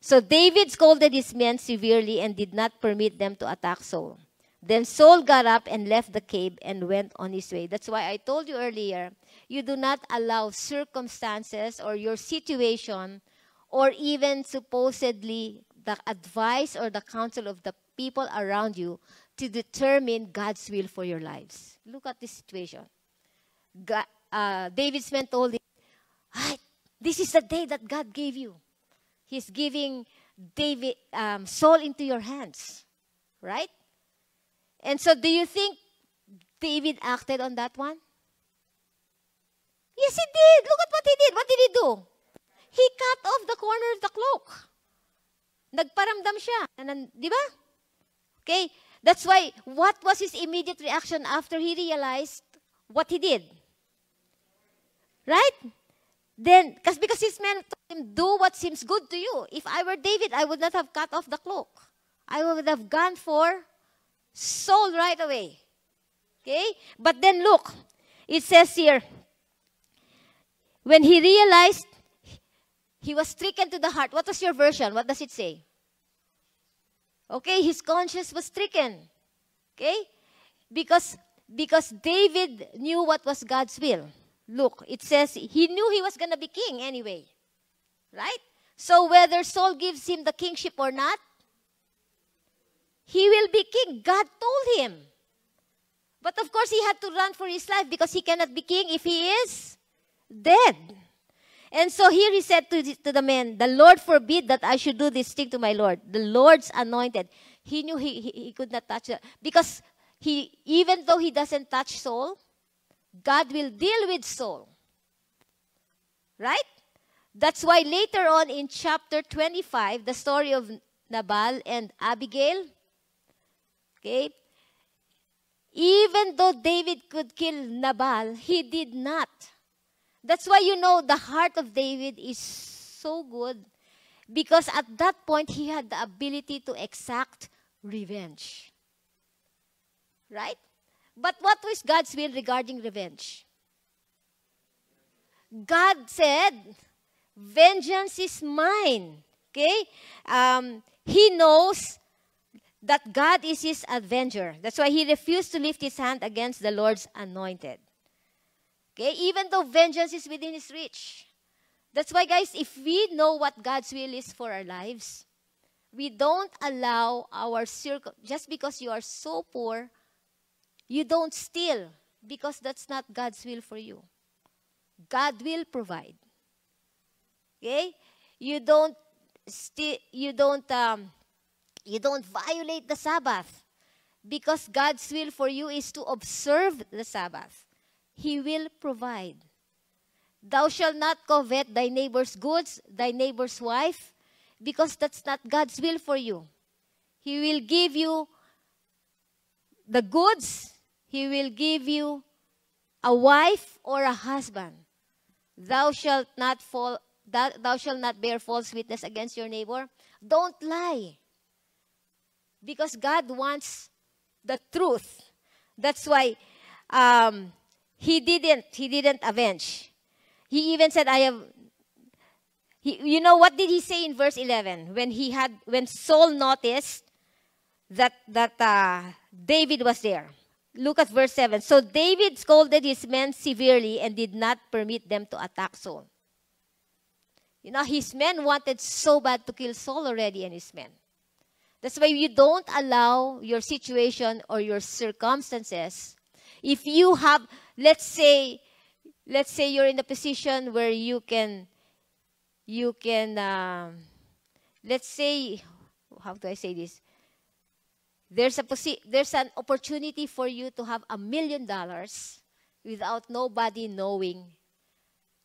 So David scolded his men severely and did not permit them to attack Saul. Then Saul got up and left the cave and went on his way. That's why I told you earlier, you do not allow circumstances or your situation or even supposedly the advice or the counsel of the people around you to determine God's will for your lives. Look at this situation. God, uh, David's men told him, this is the day that God gave you. He's giving David um, Saul into your hands, right? And so do you think David acted on that one? Yes, he did. Look at what he did. What did he do? He cut off the corner of the cloak. Nagparamdam siya. Di ba? Okay? That's why, what was his immediate reaction after he realized what he did? Right? Then, cause, because his man told him, do what seems good to you. If I were David, I would not have cut off the cloak. I would have gone for Saul right away. Okay? But then look, it says here, when he realized he was stricken to the heart, what was your version? What does it say? Okay, his conscience was stricken. Okay? Because, because David knew what was God's will. Look, it says he knew he was going to be king anyway. Right? So whether Saul gives him the kingship or not, he will be king. God told him. But of course, he had to run for his life because he cannot be king if he is dead. And so here he said to the, to the The Lord forbid that I should do this thing to my Lord. The Lord's anointed. He knew he, he, he could not touch that. Because he, even though he doesn't touch soul, God will deal with soul. Right? That's why later on in chapter 25, the story of Nabal and Abigail, okay, even though David could kill Nabal, he did not. That's why you know the heart of David is so good because at that point he had the ability to exact revenge. Right? But what was God's will regarding revenge? God said, Vengeance is mine. Okay? Um, he knows that God is his avenger. That's why he refused to lift his hand against the Lord's anointed. Okay? Even though vengeance is within his reach. That's why, guys, if we know what God's will is for our lives, we don't allow our circle, just because you are so poor, you don't steal because that's not God's will for you. God will provide. Okay? You don't steal, you don't, um, you don't violate the Sabbath because God's will for you is to observe the Sabbath. He will provide. Thou shalt not covet thy neighbor's goods, thy neighbor's wife, because that's not God's will for you. He will give you the goods, He will give you a wife or a husband. Thou shalt not fall, thou shalt not bear false witness against your neighbor. Don't lie. Because God wants the truth. That's why um, he didn't. He didn't avenge. He even said, I have. He, you know what did he say in verse 11? When he had, when Saul noticed that, that uh, David was there. Look at verse 7. So David scolded his men severely and did not permit them to attack Saul. You know, his men wanted so bad to kill Saul already and his men. That's why you don't allow your situation or your circumstances. If you have, Let's say, let's say you're in a position where you can, you can, um, let's say, how do I say this? There's, a posi- there's an opportunity for you to have a million dollars without nobody knowing,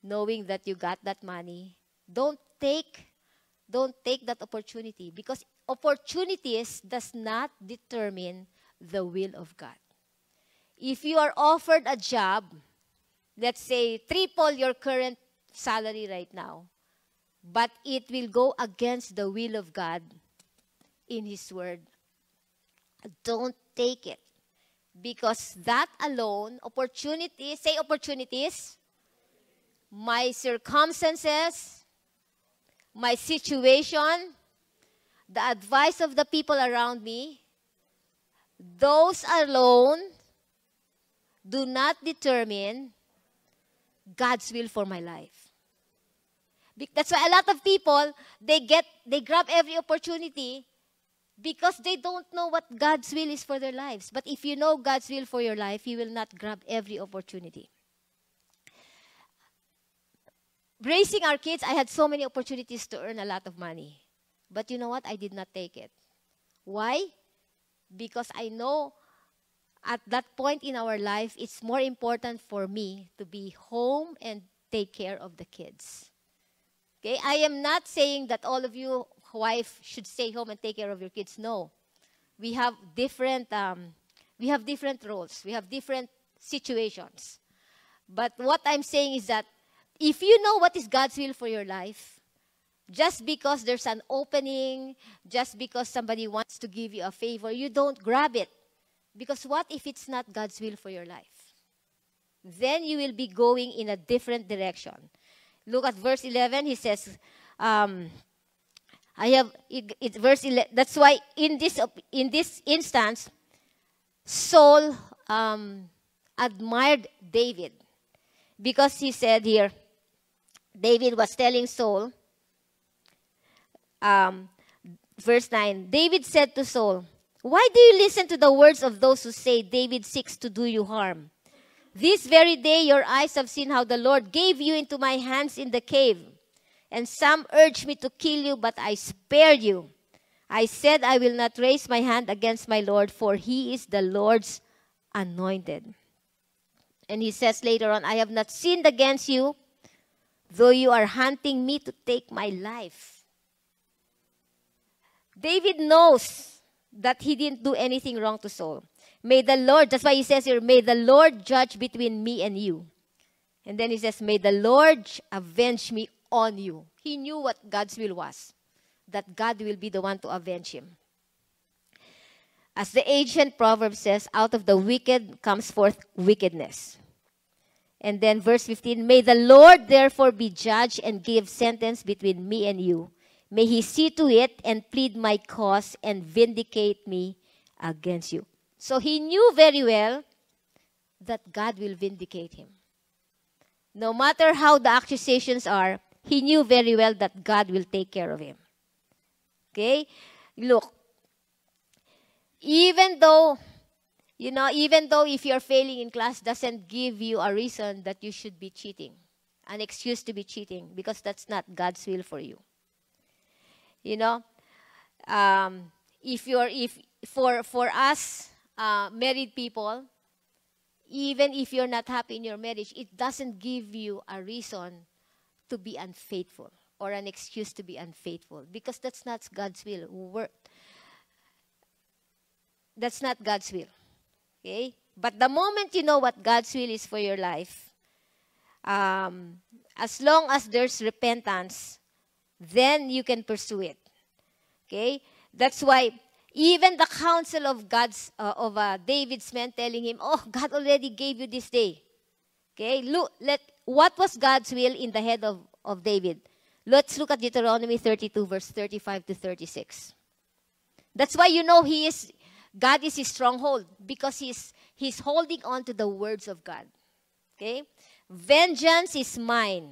knowing that you got that money. Don't take, don't take that opportunity because opportunities does not determine the will of God if you are offered a job, let's say triple your current salary right now, but it will go against the will of God in His Word, don't take it. Because that alone, opportunities, say opportunities, my circumstances, my situation, the advice of the people around me, those alone do not determine God's will for my life. That's why a lot of people, they get, they grab every opportunity because they don't know what God's will is for their lives. But if you know God's will for your life, you will not grab every opportunity. Raising our kids, I had so many opportunities to earn a lot of money. But you know what? I did not take it. Why? Because I know at that point in our life, it's more important for me to be home and take care of the kids. Okay, I am not saying that all of you wife should stay home and take care of your kids. No, we have different um, we have different roles. We have different situations. But what I'm saying is that if you know what is God's will for your life, just because there's an opening, just because somebody wants to give you a favor, you don't grab it. Because what if it's not God's will for your life? Then you will be going in a different direction. Look at verse 11. He says, um, I have, it, it, verse 11, that's why in this, in this instance, Saul um, admired David. Because he said here, David was telling Saul, um, verse 9, David said to Saul, why do you listen to the words of those who say David seeks to do you harm? This very day your eyes have seen how the Lord gave you into my hands in the cave. And some urged me to kill you, but I spared you. I said, I will not raise my hand against my Lord, for he is the Lord's anointed. And he says later on, I have not sinned against you, though you are hunting me to take my life. David knows that he didn't do anything wrong to Saul. May the Lord, that's why he says here, may the Lord judge between me and you. And then he says, may the Lord avenge me on you. He knew what God's will was, that God will be the one to avenge him. As the ancient proverb says, out of the wicked comes forth wickedness. And then verse 15, may the Lord therefore be judge and give sentence between me and you May he see to it and plead my cause and vindicate me against you. So he knew very well that God will vindicate him. No matter how the accusations are, he knew very well that God will take care of him. Okay? Look, even though, you know, even though if you're failing in class doesn't give you a reason that you should be cheating, an excuse to be cheating, because that's not God's will for you. You know, um, if you're if for for us uh, married people, even if you're not happy in your marriage, it doesn't give you a reason to be unfaithful or an excuse to be unfaithful because that's not God's will. We're, that's not God's will. Okay? But the moment you know what God's will is for your life, um, as long as there's repentance, then you can pursue it. Okay? That's why even the counsel of God's uh, of uh, David's men telling him, "Oh, God already gave you this day." Okay? Look, let what was God's will in the head of, of David? Let's look at Deuteronomy 32 verse 35 to 36. That's why you know he is God is his stronghold because he's he's holding on to the words of God. Okay? Vengeance is mine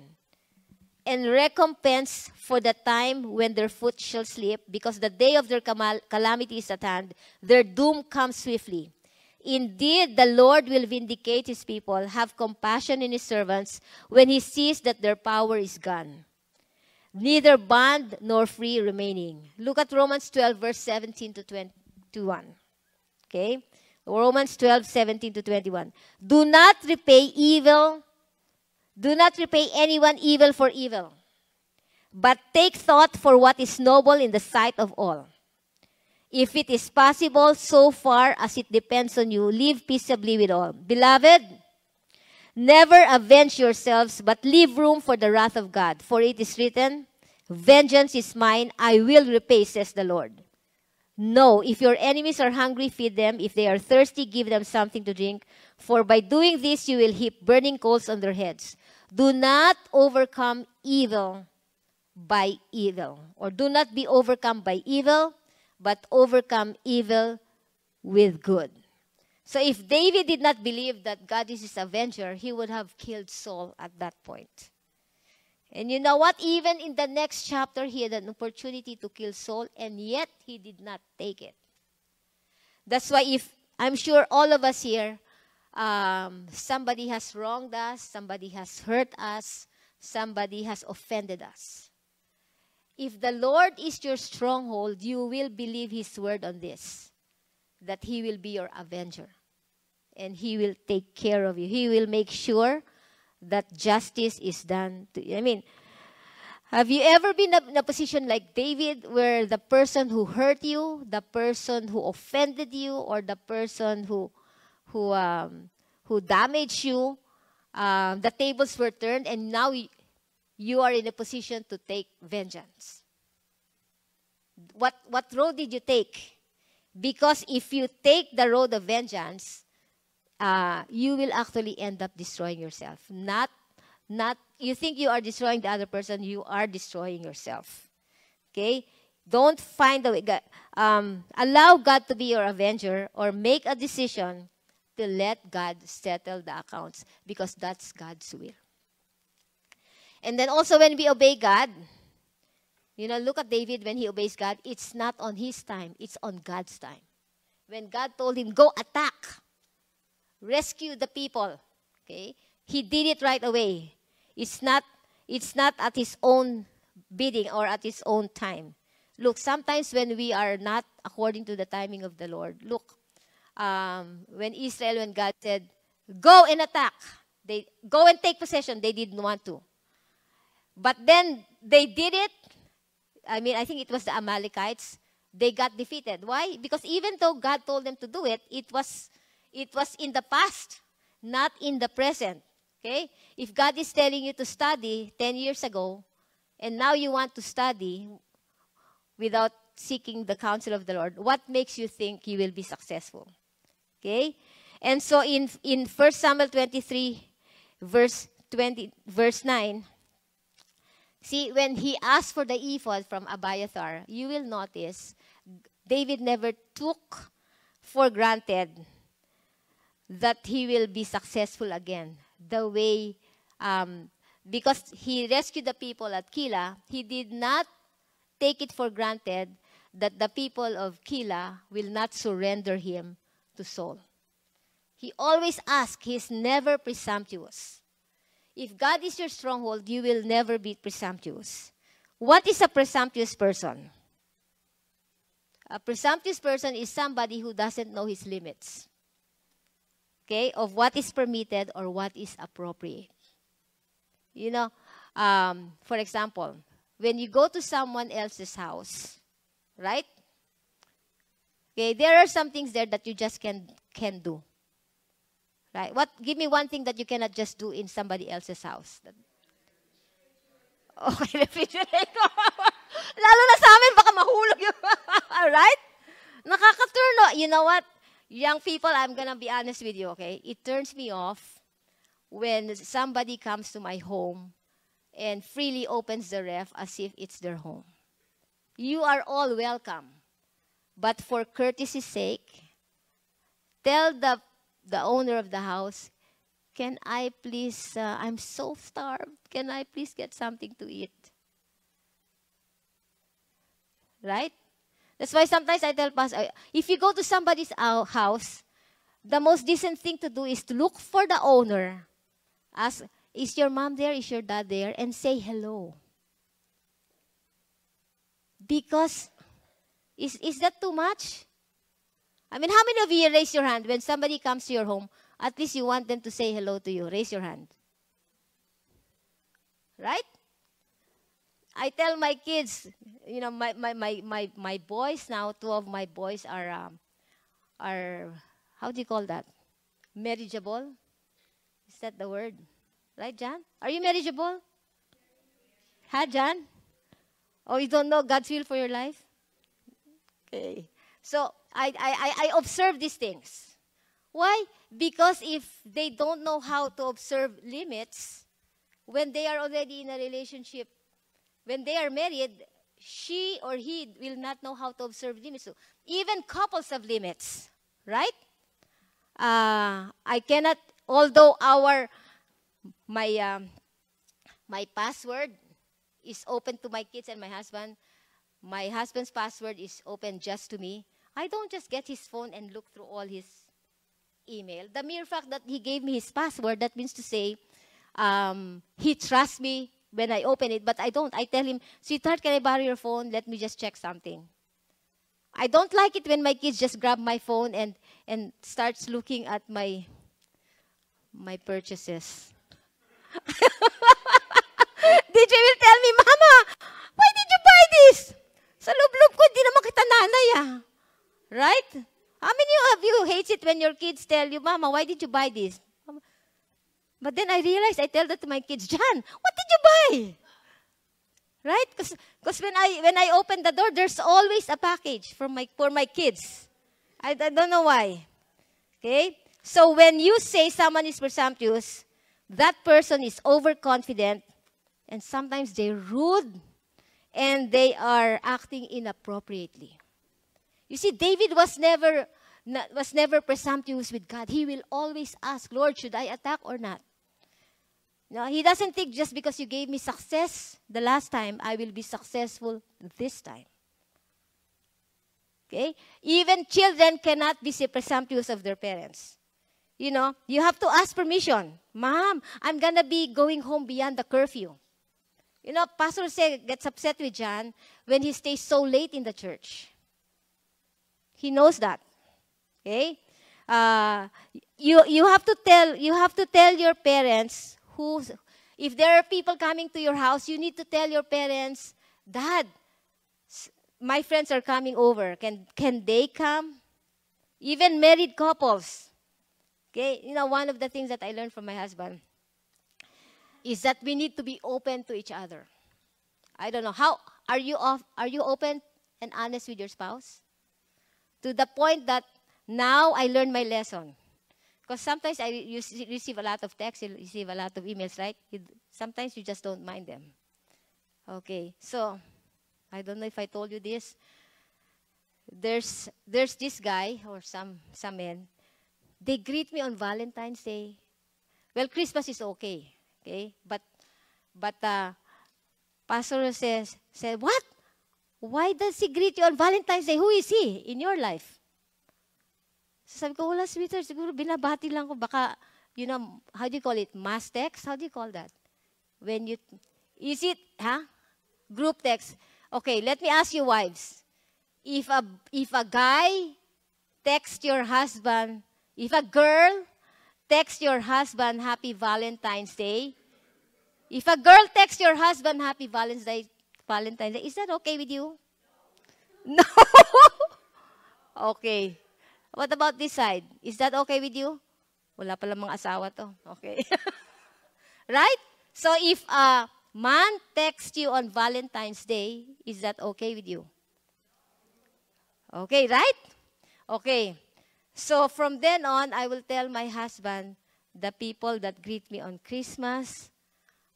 and recompense for the time when their foot shall slip, because the day of their calamity is at hand. Their doom comes swiftly. Indeed, the Lord will vindicate his people, have compassion in his servants, when he sees that their power is gone. Neither bond nor free remaining. Look at Romans 12, verse 17 to 21. Okay? Romans 12, 17 to 21. Do not repay evil do not repay anyone evil for evil, but take thought for what is noble in the sight of all. If it is possible, so far as it depends on you, live peaceably with all. Beloved, never avenge yourselves, but leave room for the wrath of God. For it is written, Vengeance is mine, I will repay, says the Lord. No, if your enemies are hungry, feed them. If they are thirsty, give them something to drink. For by doing this, you will heap burning coals on their heads. Do not overcome evil by evil. Or do not be overcome by evil, but overcome evil with good. So if David did not believe that God is his avenger, he would have killed Saul at that point. And you know what? Even in the next chapter, he had an opportunity to kill Saul, and yet he did not take it. That's why, if I'm sure all of us here um, somebody has wronged us, somebody has hurt us, somebody has offended us. If the Lord is your stronghold, you will believe his word on this, that he will be your avenger and he will take care of you. He will make sure that justice is done to you. I mean, have you ever been in a position like David where the person who hurt you, the person who offended you, or the person who who um, who damaged you. Um, the tables were turned, and now you are in a position to take vengeance. What what road did you take? Because if you take the road of vengeance, uh, you will actually end up destroying yourself. Not not you think you are destroying the other person. You are destroying yourself. Okay. Don't find a way. Um, allow God to be your avenger or make a decision to let God settle the accounts because that's God's will. And then also when we obey God, you know, look at David when he obeys God. It's not on his time, it's on God's time. When God told him, go attack, rescue the people, okay? He did it right away. It's not, it's not at his own bidding or at his own time. Look, sometimes when we are not according to the timing of the Lord, look, um, when Israel, when God said, go and attack, they go and take possession, they didn't want to. But then they did it. I mean, I think it was the Amalekites. They got defeated. Why? Because even though God told them to do it, it was, it was in the past, not in the present. Okay? If God is telling you to study 10 years ago, and now you want to study without seeking the counsel of the Lord, what makes you think you will be successful? Okay? And so in, in 1 Samuel 23, verse, 20, verse 9, see, when he asked for the ephod from Abiathar, you will notice David never took for granted that he will be successful again. The way, um, because he rescued the people at Kila, he did not take it for granted that the people of Kila will not surrender him to Saul. He always asks, he is never presumptuous. If God is your stronghold, you will never be presumptuous. What is a presumptuous person? A presumptuous person is somebody who doesn't know his limits. Okay? Of what is permitted or what is appropriate. You know, um, for example, when you go to someone else's house, right? Okay, there are some things there that you just can can do. Right? What? Give me one thing that you cannot just do in somebody else's house. *laughs* Okay, oh, refrigerator. *laughs* Lalo na sa amin, baka mahulog yung... *laughs* Alright? Nakakaturno. You know what? Young people, I'm gonna be honest with you, okay? It turns me off when somebody comes to my home and freely opens the ref as if it's their home. You are all welcome. But for courtesy's sake, tell the, the owner of the house, can I please, uh, I'm so starved, can I please get something to eat? Right? That's why sometimes I tell pastor, if you go to somebody's house, the most decent thing to do is to look for the owner. Ask, is your mom there? Is your dad there? And say hello. Because is, is that too much? I mean, how many of you raise your hand when somebody comes to your home? At least you want them to say hello to you. Raise your hand. Right? I tell my kids, you know, my, my, my, my, my boys now, two of my boys are, um, are, how do you call that? Marriageable? Is that the word? Right, John? Are you marriageable? Hi, huh, John? Oh, you don't know God's will for your life? Okay. So I, I, I observe these things. Why? Because if they don't know how to observe limits, when they are already in a relationship, when they are married, she or he will not know how to observe limits. So even couples have limits, right? Uh, I cannot, although our, my, um, my password is open to my kids and my husband, my husband's password is open just to me. I don't just get his phone and look through all his email. The mere fact that he gave me his password, that means to say, um, he trusts me when I open it, but I don't. I tell him, sweetheart, can I borrow your phone? Let me just check something. I don't like it when my kids just grab my phone and, and starts looking at my, my purchases. *laughs* DJ will tell me, Mama, why did you buy this? Sa loob-loob ko, hindi naman kita nanay ah. Right? How many of you hate it when your kids tell you, Mama, why did you buy this? But then I realized, I tell that to my kids, John, what did you buy? Right? Because when I, when I open the door, there's always a package for my, for my kids. I, I don't know why. Okay? So when you say someone is presumptuous, that person is overconfident and sometimes they're rude and they are acting inappropriately. You see, David was never, was never presumptuous with God. He will always ask, Lord, should I attack or not? No, he doesn't think just because you gave me success the last time, I will be successful this time. Okay? Even children cannot be presumptuous of their parents. You know, you have to ask permission. Mom, I'm going to be going home beyond the curfew. You know, Pastor Se gets upset with John when he stays so late in the church. He knows that. Okay? Uh, you, you, have to tell, you have to tell your parents who, if there are people coming to your house, you need to tell your parents, Dad, my friends are coming over. Can, can they come? Even married couples. Okay, you know, one of the things that I learned from my husband is that we need to be open to each other. I don't know how are you off, are you open and honest with your spouse? To the point that now I learned my lesson. Because sometimes I you receive a lot of texts, you receive a lot of emails, right? You, sometimes you just don't mind them. Okay, so I don't know if I told you this. There's there's this guy or some some men. They greet me on Valentine's Day. Well, Christmas is okay. Okay? But, but uh, Pastor says, said, what? Why does he greet you on Valentine's Day? Who is he in your life? So sabi ko, wala, sweetheart, siguro binabati lang ko. Baka, you know, how do you call it? Mass text? How do you call that? When you, is it, huh? Group text. Okay, let me ask you, wives. If a, if a guy texts your husband, if a girl text your husband Happy Valentine's Day, if a girl texts your husband Happy Valentine's Day, Valentine's Day, is that okay with you? *laughs* No. okay. What about this side? Is that okay with you? Wala pala mga asawa to. Okay. *laughs* right? So if a man texts you on Valentine's Day, is that okay with you? Okay, right? Okay. So from then on, I will tell my husband the people that greet me on Christmas,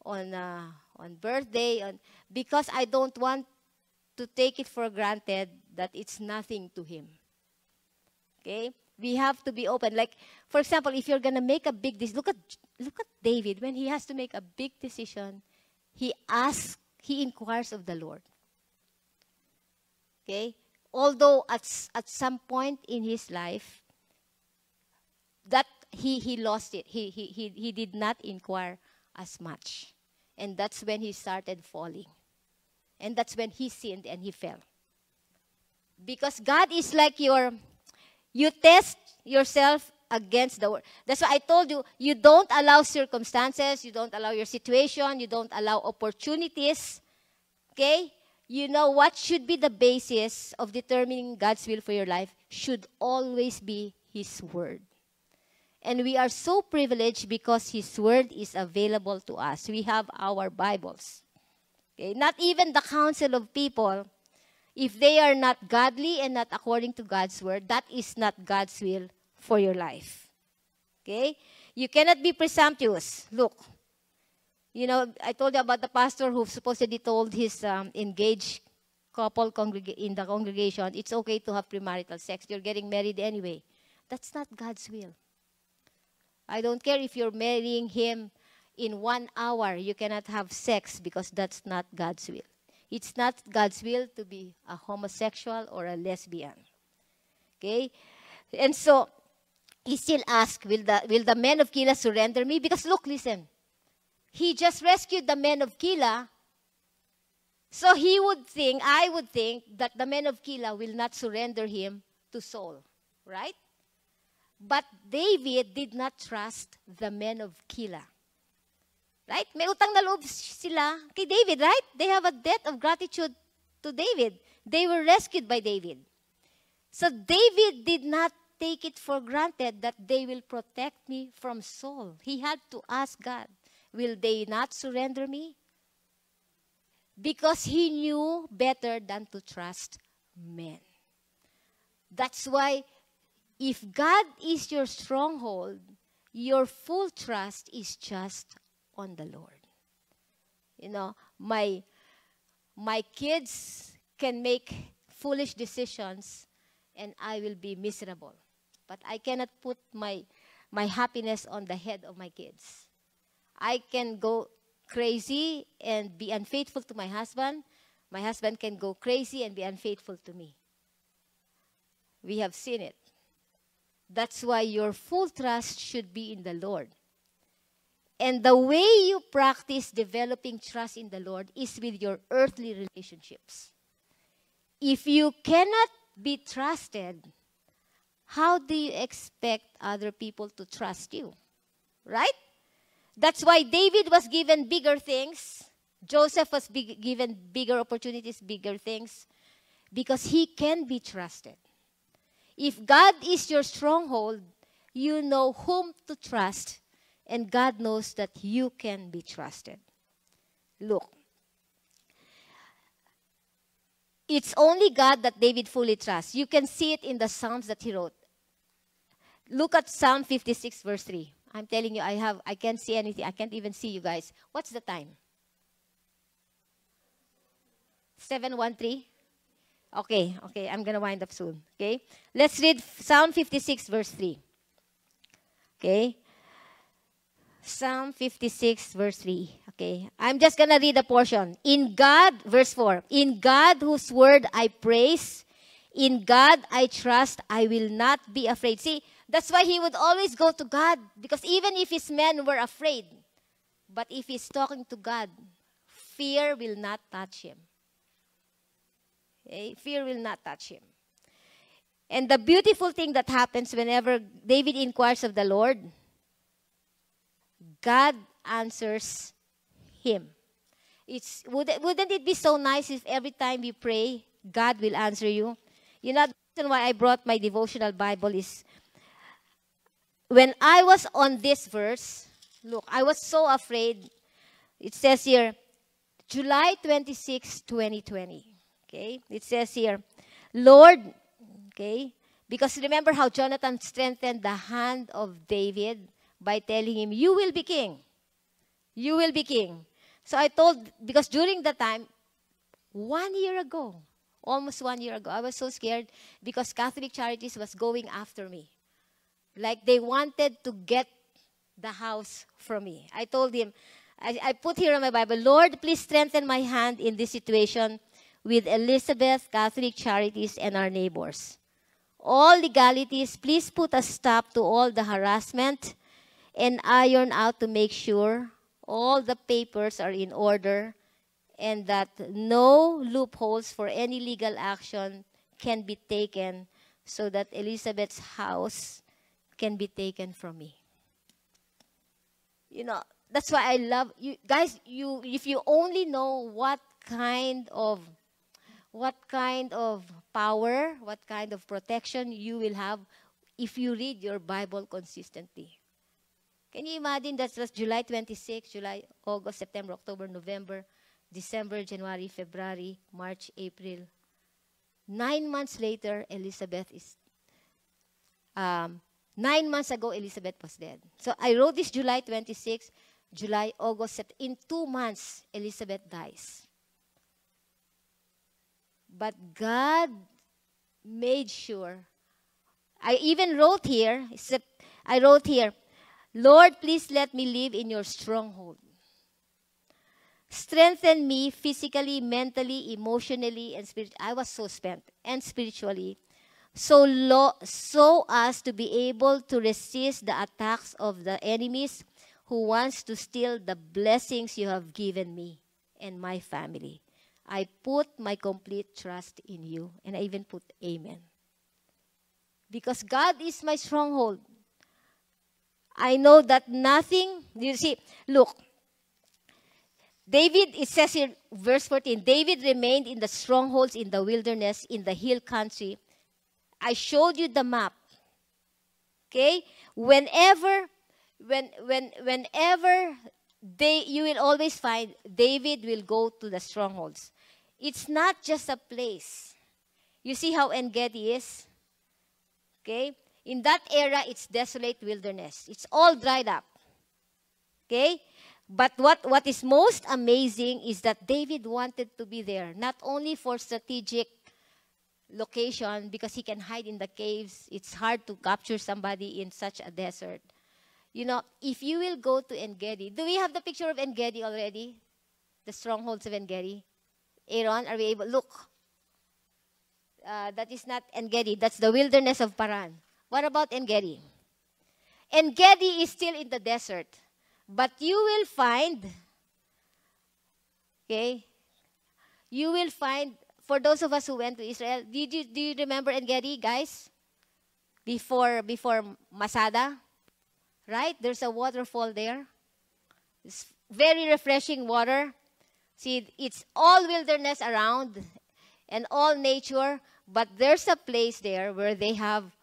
on, uh, on birthday, on, because I don't want to take it for granted that it's nothing to him. Okay? We have to be open. Like, for example, if you're going to make a big decision, look at, look at David. When he has to make a big decision, he asks, he inquires of the Lord. Okay? Although at, at some point in his life, that he, he lost it. He, he, he, he did not inquire as much. And that's when he started falling. And that's when he sinned and he fell. Because God is like your, you test yourself against the word. That's why I told you, you don't allow circumstances, you don't allow your situation, you don't allow opportunities. Okay? You know what should be the basis of determining God's will for your life should always be His word. And we are so privileged because His Word is available to us. We have our Bibles. Okay? Not even the counsel of people, if they are not godly and not according to God's Word, that is not God's will for your life. Okay? You cannot be presumptuous. Look, you know, I told you about the pastor who supposedly told his um, engaged couple congreg- in the congregation, it's okay to have premarital sex. You're getting married anyway. That's not God's will. I don't care if you're marrying him in one hour, you cannot have sex because that's not God's will. It's not God's will to be a homosexual or a lesbian. Okay? And so, he still asks, will the, will the men of Kila surrender me? Because look, listen. He just rescued the men of Kila. So he would think, I would think, that the men of Kila will not surrender him to Saul. Right? But David did not trust the men of Keilah. Right? May utang na loob sila kay David, right? They have a debt of gratitude to David. They were rescued by David. So David did not take it for granted that they will protect me from Saul. He had to ask God, will they not surrender me? Because he knew better than to trust men. That's why if God is your stronghold, your full trust is just on the Lord. You know, my, my kids can make foolish decisions and I will be miserable. But I cannot put my, my happiness on the head of my kids. I can go crazy and be unfaithful to my husband. My husband can go crazy and be unfaithful to me. We have seen it. That's why your full trust should be in the Lord. And the way you practice developing trust in the Lord is with your earthly relationships. If you cannot be trusted, how do you expect other people to trust you? Right? That's why David was given bigger things. Joseph was big, given bigger opportunities, bigger things, because he can be trusted. If God is your stronghold, you know whom to trust, and God knows that you can be trusted. Look, it's only God that David fully trusts. You can see it in the Psalms that he wrote. Look at Psalm 56, verse 3. I'm telling you, I have I can't see anything. I can't even see you guys. What's the time? 713? Okay, okay, I'm going to wind up soon. Okay, let's read Psalm 56, verse 3. Okay, Psalm 56, verse 3. Okay, I'm just going to read a portion. In God, verse 4, in God whose word I praise, in God I trust, I will not be afraid. See, that's why he would always go to God, because even if his men were afraid, but if he's talking to God, fear will not touch him. Okay? Eh, fear will not touch him. And the beautiful thing that happens whenever David inquires of the Lord, God answers him. It's, would, wouldn't it be so nice if every time we pray, God will answer you? You know, the reason why I brought my devotional Bible is when I was on this verse, look, I was so afraid. It says here, July 26, 2020. Okay, it says here, Lord, okay, because remember how Jonathan strengthened the hand of David by telling him, You will be king. You will be king. So I told, because during the time, one year ago, almost one year ago, I was so scared because Catholic Charities was going after me. Like they wanted to get the house from me. I told him, I, I put here on my Bible, Lord, please strengthen my hand in this situation with Elizabeth, Catholic Charities, and our neighbors. All legalities, please put a stop to all the harassment and iron out to make sure all the papers are in order and that no loopholes for any legal action can be taken so that Elizabeth's house can be taken from me. You know, that's why I love you guys. You, if you only know what kind of what kind of power, what kind of protection you will have if you read your Bible consistently. Can you imagine that was July 26, July, August, September, October, November, December, January, February, March, April. Nine months later, Elizabeth is, um, nine months ago, Elizabeth was dead. So I wrote this July 26, July, August, September. In two months, Elizabeth dies. But God made sure. I even wrote here, except I wrote here, Lord, please let me live in your stronghold. Strengthen me physically, mentally, emotionally, and spiritually. I was so spent, and spiritually. So, lo- so as to be able to resist the attacks of the enemies who wants to steal the blessings you have given me and my family. I put my complete trust in you. And I even put amen. Because God is my stronghold. I know that nothing, you see, look, David, it says in verse 14, David remained in the strongholds in the wilderness, in the hill country. I showed you the map. Okay? Whenever, when, when, whenever they, you will always find David will go to the strongholds. It's not just a place. You see how Engedi is? Okay? In that era, it's desolate wilderness. It's all dried up. Okay? But what, what is most amazing is that David wanted to be there, not only for strategic location, because he can hide in the caves. It's hard to capture somebody in such a desert. You know, if you will go to Engedi, do we have the picture of Engedi already? The strongholds of Engedi? Aaron, are we able? Look. Uh, that is not Engedi. That's the wilderness of Paran. What about Engedi? Engedi is still in the desert. But you will find, okay, you will find, for those of us who went to Israel, did you, do you remember Engedi, guys? Before, before Masada? Right? There's a waterfall there. It's very refreshing water. See, it's all wilderness around and all nature, but there's a place there where they have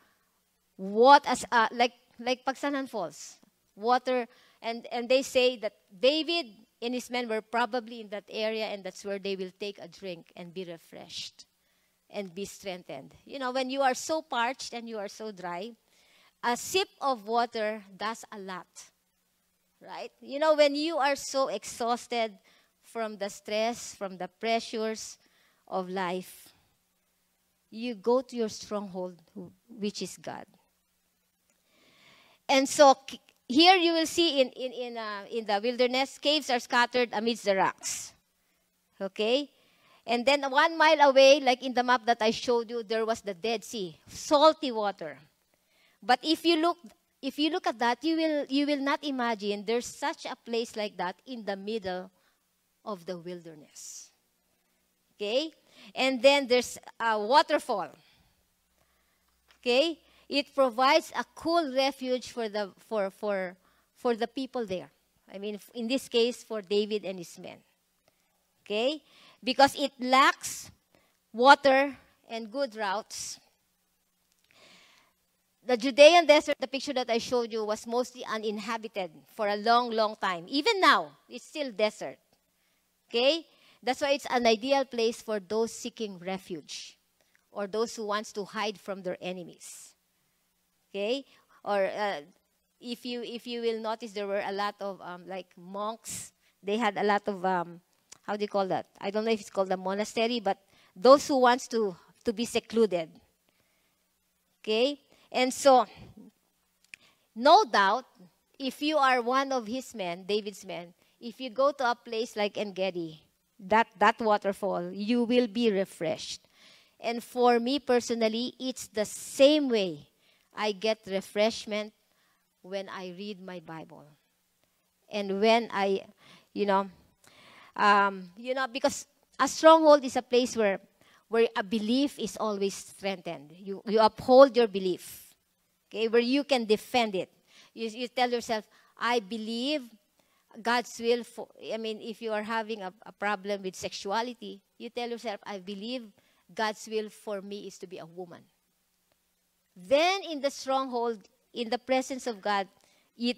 what as uh, like like Pagsanan Falls, water, and and they say that David and his men were probably in that area, and that's where they will take a drink and be refreshed, and be strengthened. You know, when you are so parched and you are so dry, a sip of water does a lot, right? You know, when you are so exhausted from the stress, from the pressures of life, you go to your stronghold, which is God. And so here you will see in, in, in, uh, in the wilderness, caves are scattered amidst the rocks. Okay? And then one mile away, like in the map that I showed you, there was the Dead Sea, salty water. But if you look, if you look at that, you will, you will not imagine there's such a place like that in the middle of the wilderness. Okay? And then there's a waterfall. Okay? It provides a cool refuge for the, for, for, for the people there. I mean, in this case, for David and his men. Okay? Because it lacks water and good routes. The Judean desert, the picture that I showed you, was mostly uninhabited for a long, long time. Even now, it's still desert. Okay? That's why it's an ideal place for those seeking refuge or those who wants to hide from their enemies. Okay? Or uh, if, you, if you will notice, there were a lot of um, like monks. They had a lot of, um, how do you call that? I don't know if it's called a monastery, but those who wants to, to be secluded. Okay? And so, no doubt, if you are one of his men, David's men, if you go to a place like Engedi, that, that waterfall, you will be refreshed. And for me personally, it's the same way I get refreshment when I read my Bible. And when I, you know, um, you know, because a stronghold is a place where, where a belief is always strengthened. You, you uphold your belief, okay, where you can defend it. You, you tell yourself, I believe God's will for, I mean, if you are having a, a problem with sexuality, you tell yourself, I believe God's will for me is to be a woman. Then in the stronghold, in the presence of God,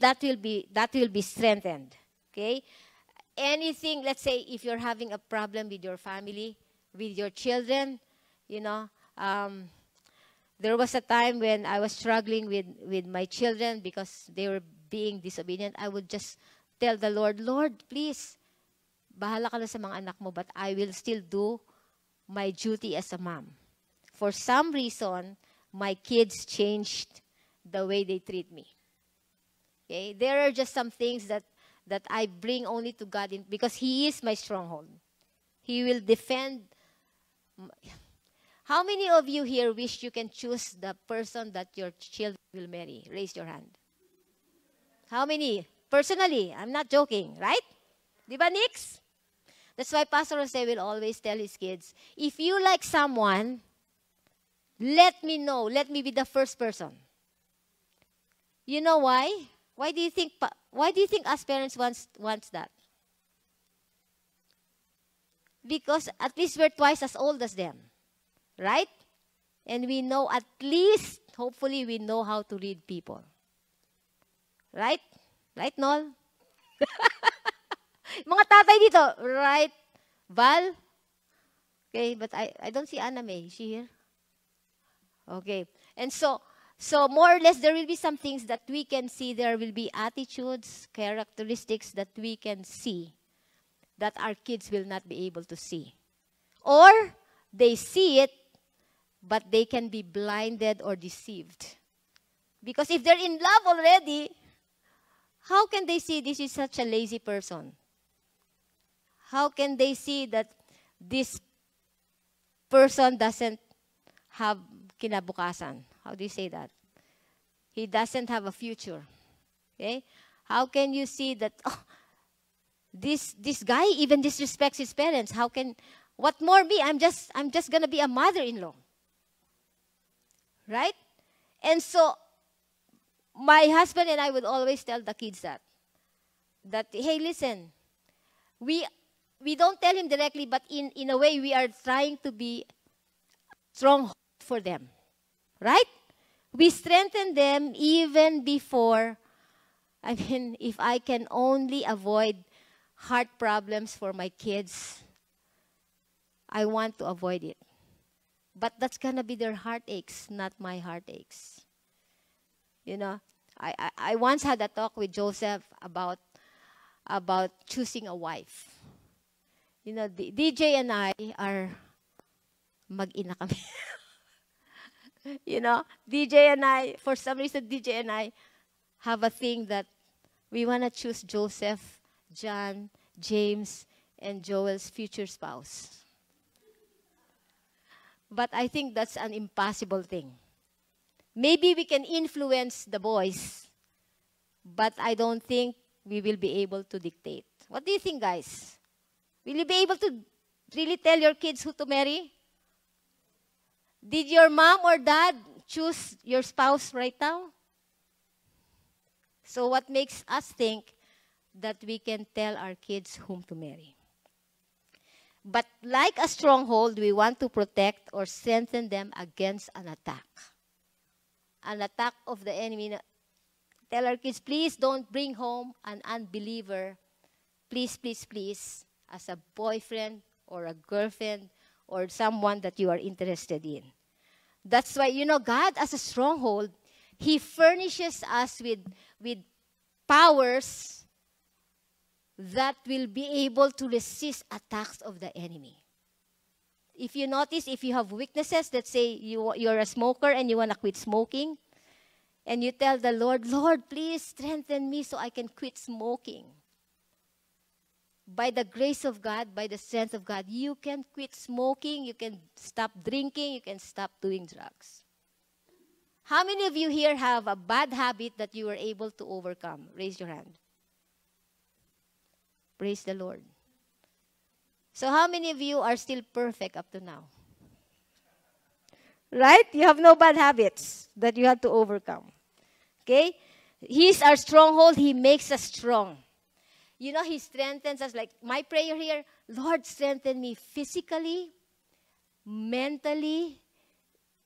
that will be, that will be strengthened. Okay? Anything, let's say if you're having a problem with your family, with your children, you know, um, there was a time when I was struggling with, with my children because they were being disobedient. I would just tell the Lord, Lord, please, bahala ka na sa mga anak mo, but I will still do my duty as a mom. For some reason, my kids changed the way they treat me. Okay? There are just some things that, that I bring only to God in, because He is my stronghold. He will defend. how many of you here wish you can choose the person that your children will marry? Raise your hand. How many? Personally, I'm not joking, right? Di Nix? That's why Pastor Jose will always tell his kids, if you like someone, let me know. Let me be the first person. You know why? Why do you think, why do you think us parents wants, wants that? Because at least we're twice as old as them, right? And we know at least, hopefully, we know how to read people. Right? Right, Nol? *laughs* Mga tatay dito, right? Val? Okay, but I, I don't see Anna May. Is she here? Okay. And so, so more or less, there will be some things that we can see. There will be attitudes, characteristics that we can see that our kids will not be able to see. Or they see it, but they can be blinded or deceived. Because if they're in love already, how can they see this is such a lazy person? How can they see that this person doesn't have kinabukasan? How do you say that? He doesn't have a future. Okay? How can you see that *laughs* oh, this this guy even disrespects his parents? How can what more me? I'm just I'm just gonna be a mother-in-law. Right? And so my husband and I would always tell the kids that. That, hey, listen, we, we don't tell him directly, but in, in a way, we are trying to be strong for them. Right? We strengthen them even before. I mean, *laughs* if I can only avoid heart problems for my kids, I want to avoid it. But that's going to be their heartaches, not my heartaches. You know, I, I, I once had a talk with Joseph about, about choosing a wife. You know, D- DJ and I are mag-ina kami. *laughs* you know, DJ and I, for some reason, DJ and I have a thing that we want to choose Joseph, John, James, and Joel's future spouse. But I think that's an impossible thing. Maybe we can influence the boys, but I don't think we will be able to dictate. What do you think, guys? Will you be able to really tell your kids who to marry? Did your mom or dad choose your spouse right now? So what makes us think that we can tell our kids whom to marry? But like a stronghold, we want to protect or strengthen them against an attack an attack of the enemy. Tell our kids, please don't bring home an unbeliever. Please, please, please, as a boyfriend or a girlfriend or someone that you are interested in. That's why, you know, God as a stronghold, He furnishes us with, with powers that will be able to resist attacks of the enemy if you notice, if you have weaknesses, let's say you, you're a smoker and you want to quit smoking, and you tell the Lord, Lord, please strengthen me so I can quit smoking. By the grace of God, by the strength of God, you can quit smoking, you can stop drinking, you can stop doing drugs. How many of you here have a bad habit that you were able to overcome? Raise your hand. Praise the Lord. So how many of you are still perfect up to now? Right? You have no bad habits that you have to overcome. Okay? He's our stronghold. He makes us strong. You know, He strengthens us. Like my prayer here, Lord, strengthen me physically, mentally,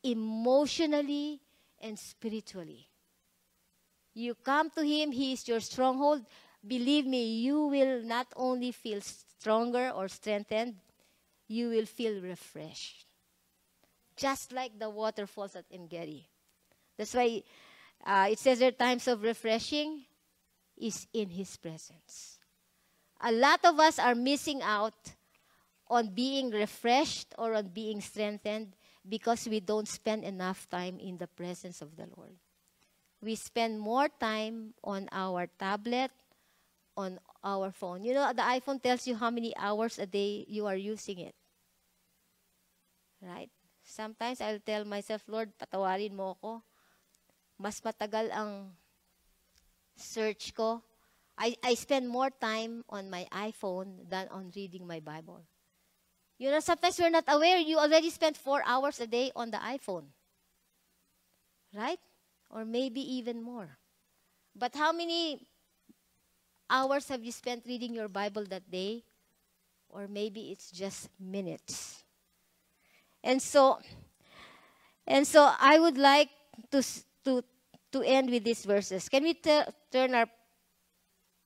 emotionally, and spiritually. You come to Him, He is your stronghold believe me, you will not only feel stronger or strengthened, you will feel refreshed. Just like the waterfalls at Engedi. That's why uh, it says there times of refreshing is in His presence. A lot of us are missing out on being refreshed or on being strengthened because we don't spend enough time in the presence of the Lord. We spend more time on our tablet on our phone. You know, the iPhone tells you how many hours a day you are using it. Right? Sometimes I'll tell myself, Lord, patawarin mo ako. Mas matagal ang search ko. I, I spend more time on my iPhone than on reading my Bible. You know, sometimes we're not aware. You already spend four hours a day on the iPhone. Right? Or maybe even more. But how many hours have you spent reading your Bible that day? Or maybe it's just minutes. And so, and so I would like to, to, to end with these verses. Can we turn our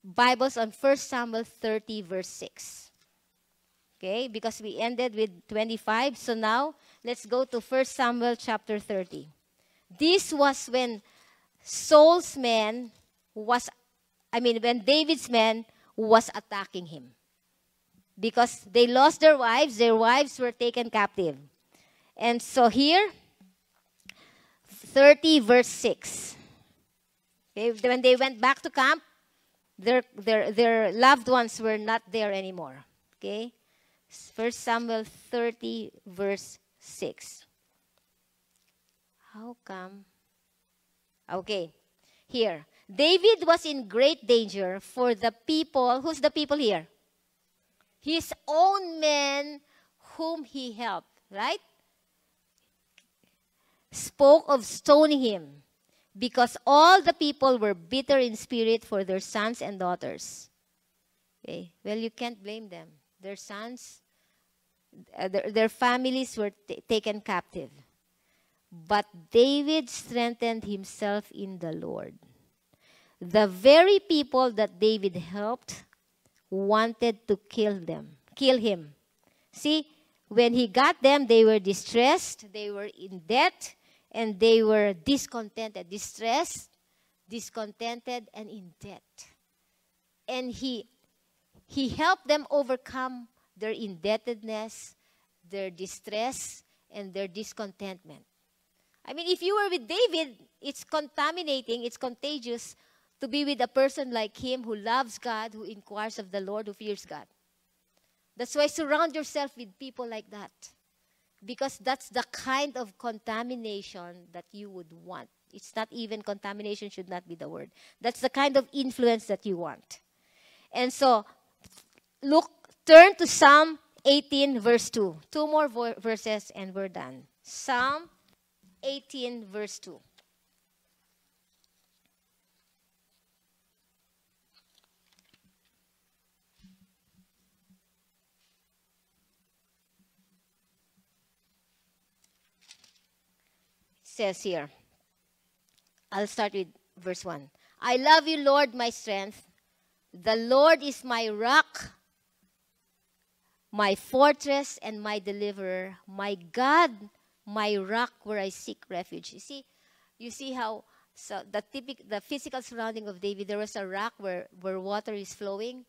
Bibles on 1 Samuel 30, verse 6? Okay, because we ended with 25. So now, let's go to 1 Samuel chapter 30. This was when Saul's man was I mean, when David's men was attacking him. Because they lost their wives, their wives were taken captive. And so here, 30 verse 6. They, when they went back to camp, their, their, their loved ones were not there anymore. Okay? First Samuel 30 verse 6. How come? Okay, here. David was in great danger for the people. Who's the people here? His own men whom he helped, right? Spoke of stoning him because all the people were bitter in spirit for their sons and daughters. Okay. Well, you can't blame them. Their sons, uh, their, their, families were taken captive. But David strengthened himself in the Lord the very people that David helped wanted to kill them, kill him. See, when he got them, they were distressed, they were in debt, and they were discontented, distressed, discontented, and in debt. And he, he helped them overcome their indebtedness, their distress, and their discontentment. I mean, if you were with David, it's contaminating, it's contagious to be with a person like him who loves God, who inquires of the Lord, who fears God. That's why surround yourself with people like that. Because that's the kind of contamination that you would want. It's not even contamination, should not be the word. That's the kind of influence that you want. And so, look, turn to Psalm 18, verse 2. Two more verses, and we're done. Psalm 18, verse 2. says here. I'll start with verse 1. I love you, Lord, my strength. The Lord is my rock, my fortress, and my deliverer. My God, my rock where I seek refuge. You see, you see how so the typic, the physical surrounding of David, there was a rock where, where water is flowing.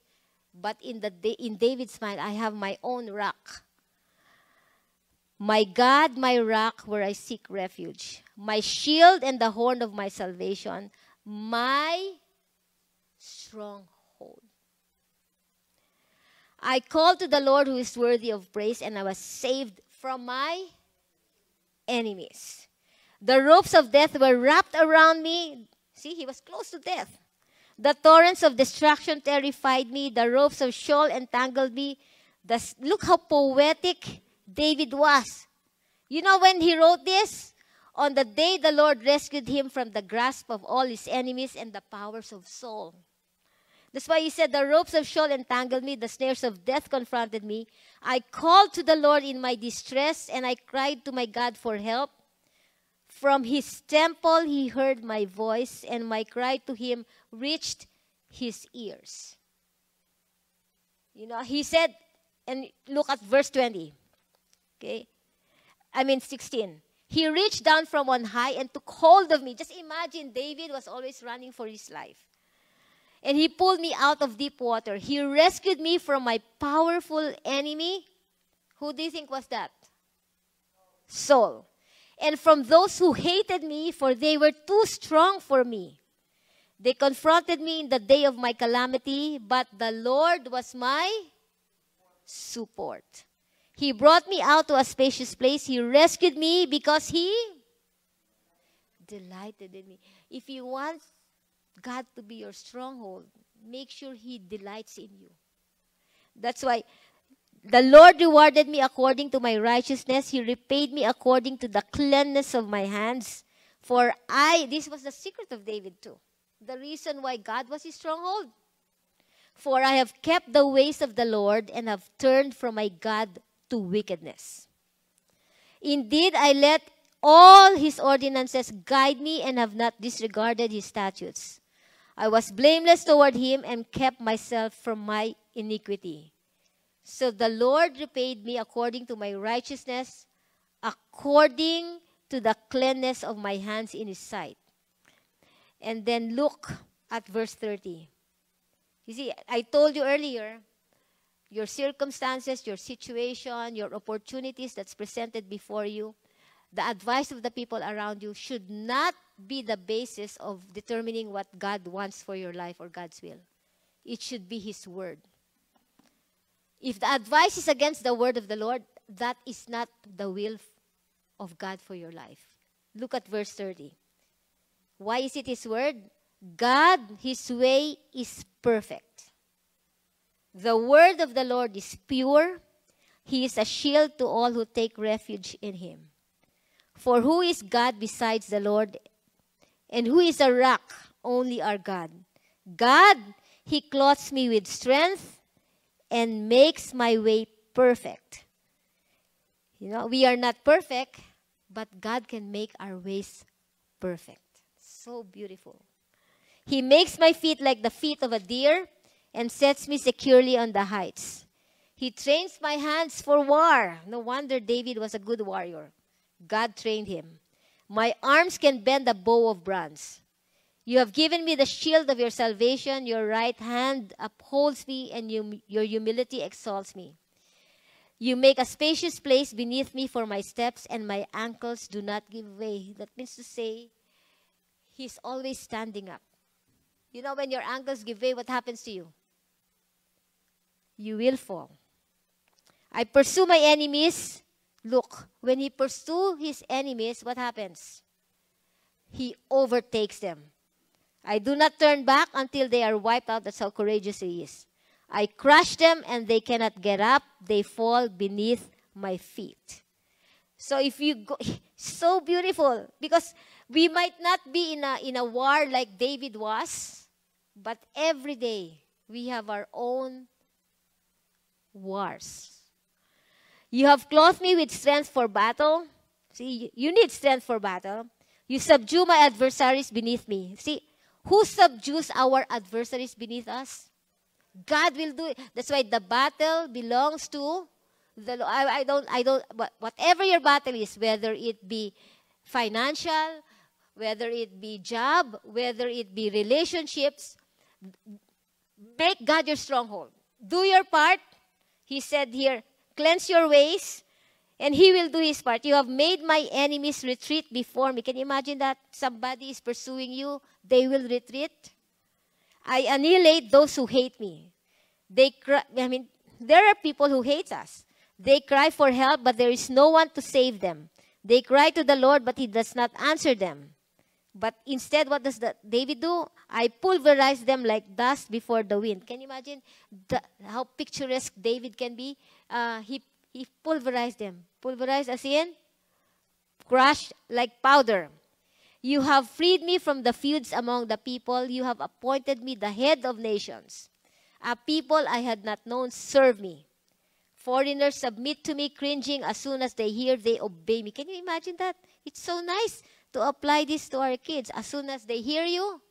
But in, the, in David's mind, I have my own rock. My God, my rock, where I seek refuge, my shield and the horn of my salvation, my stronghold. I called to the Lord who is worthy of praise, and I was saved from my enemies. The ropes of death were wrapped around me. See, he was close to death. The torrents of destruction terrified me. The ropes of shawl entangled me. The, look how poetic David was. You know when he wrote this? On the day the Lord rescued him from the grasp of all his enemies and the powers of Saul. That's why he said, The ropes of Saul entangled me, the snares of death confronted me. I called to the Lord in my distress, and I cried to my God for help. From his temple he heard my voice, and my cry to him reached his ears. You know, he said, and look at verse 20. Okay? I mean 16. He reached down from on high and took hold of me. Just imagine David was always running for his life. And he pulled me out of deep water. He rescued me from my powerful enemy. Who do you think was that? Saul. And from those who hated me, for they were too strong for me. They confronted me in the day of my calamity, but the Lord was my support. He brought me out to a spacious place. He rescued me because He delighted in me. If you want God to be your stronghold, make sure He delights in you. That's why the Lord rewarded me according to my righteousness. He repaid me according to the cleanness of my hands. For I, this was the secret of David too. The reason why God was his stronghold. For I have kept the ways of the Lord and have turned from my God to wickedness. Indeed, I let all his ordinances guide me and have not disregarded his statutes. I was blameless toward him and kept myself from my iniquity. So the Lord repaid me according to my righteousness, according to the cleanness of my hands in his sight. And then look at verse 30. You see, I told you earlier your circumstances, your situation, your opportunities that's presented before you, the advice of the people around you should not be the basis of determining what God wants for your life or God's will. It should be His Word. If the advice is against the Word of the Lord, that is not the will of God for your life. Look at verse 30. Why is it His Word? God, His way is perfect. The word of the Lord is pure. He is a shield to all who take refuge in him. For who is God besides the Lord? And who is a rock? Only our God. God, he clothes me with strength and makes my way perfect. You know, we are not perfect, but God can make our ways perfect. So beautiful. He makes my feet like the feet of a deer and sets me securely on the heights. He trains my hands for war. No wonder David was a good warrior. God trained him. My arms can bend a bow of bronze. You have given me the shield of your salvation. Your right hand upholds me, and you, your humility exalts me. You make a spacious place beneath me for my steps, and my ankles do not give way. That means to say, he's always standing up. You know, when your ankles give way, what happens to you? you will fall. I pursue my enemies. Look, when he pursues his enemies, what happens? He overtakes them. I do not turn back until they are wiped out. That's how courageous he is. I crush them and they cannot get up. They fall beneath my feet. So if you go, *laughs* so beautiful because we might not be in a, in a war like David was, but every day we have our own wars. You have clothed me with strength for battle. See, you need strength for battle. You subdue my adversaries beneath me. See, who subdues our adversaries beneath us? God will do it. That's why the battle belongs to the I, I don't I don't whatever your battle is, whether it be financial, whether it be job, whether it be relationships, make God your stronghold. Do your part, he said here, cleanse your ways, and he will do his part. You have made my enemies retreat before me. Can you imagine that? Somebody is pursuing you, they will retreat. I annihilate those who hate me. They cry, I mean, there are people who hate us. They cry for help, but there is no one to save them. They cry to the Lord, but he does not answer them. But instead, what does the, David do? I pulverize them like dust before the wind. Can you imagine the, how picturesque David can be? Uh, he, he pulverized them. Pulverized as in crushed like powder. You have freed me from the feuds among the people. You have appointed me the head of nations. A people I had not known serve me. Foreigners submit to me, cringing as soon as they hear they obey me. Can you imagine that? It's so nice to apply this to our kids. As soon as they hear you,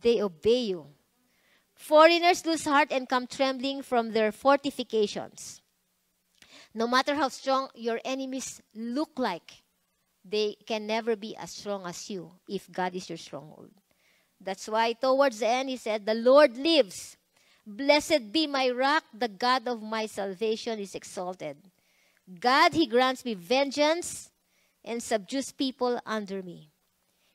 they obey you. Foreigners lose heart and come trembling from their fortifications. No matter how strong your enemies look like, they can never be as strong as you if God is your stronghold. That's why towards the end he said, The Lord lives. Blessed be my rock, the God of my salvation is exalted. God, he grants me vengeance and subdues people under me.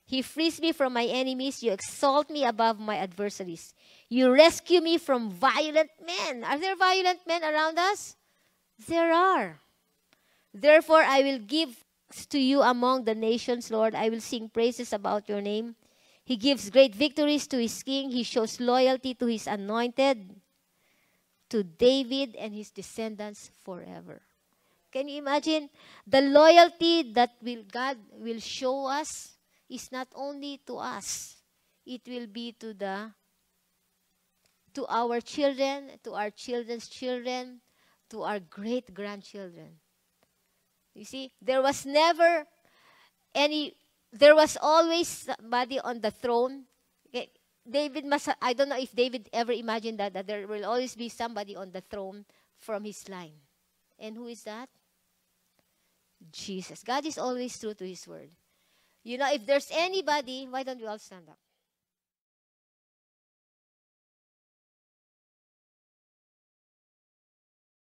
He frees me from my enemies. You exalt me above my adversaries. You rescue me from violent men. Are there violent men around us? There are. Therefore, I will give to you among the nations, Lord. I will sing praises about your name. He gives great victories to his king. He shows loyalty to his anointed, to David and his descendants forever. Can you imagine? The loyalty that will God will show us is not only to us. It will be to the to our children, to our children's children, to our great-grandchildren. You see, there was never any there was always somebody on the throne. Eh, David must, I don't know if David ever imagined that, that there will always be somebody on the throne from his line. And who is that? Jesus. God is always true to His word. You know, if there's anybody, why don't we all stand up?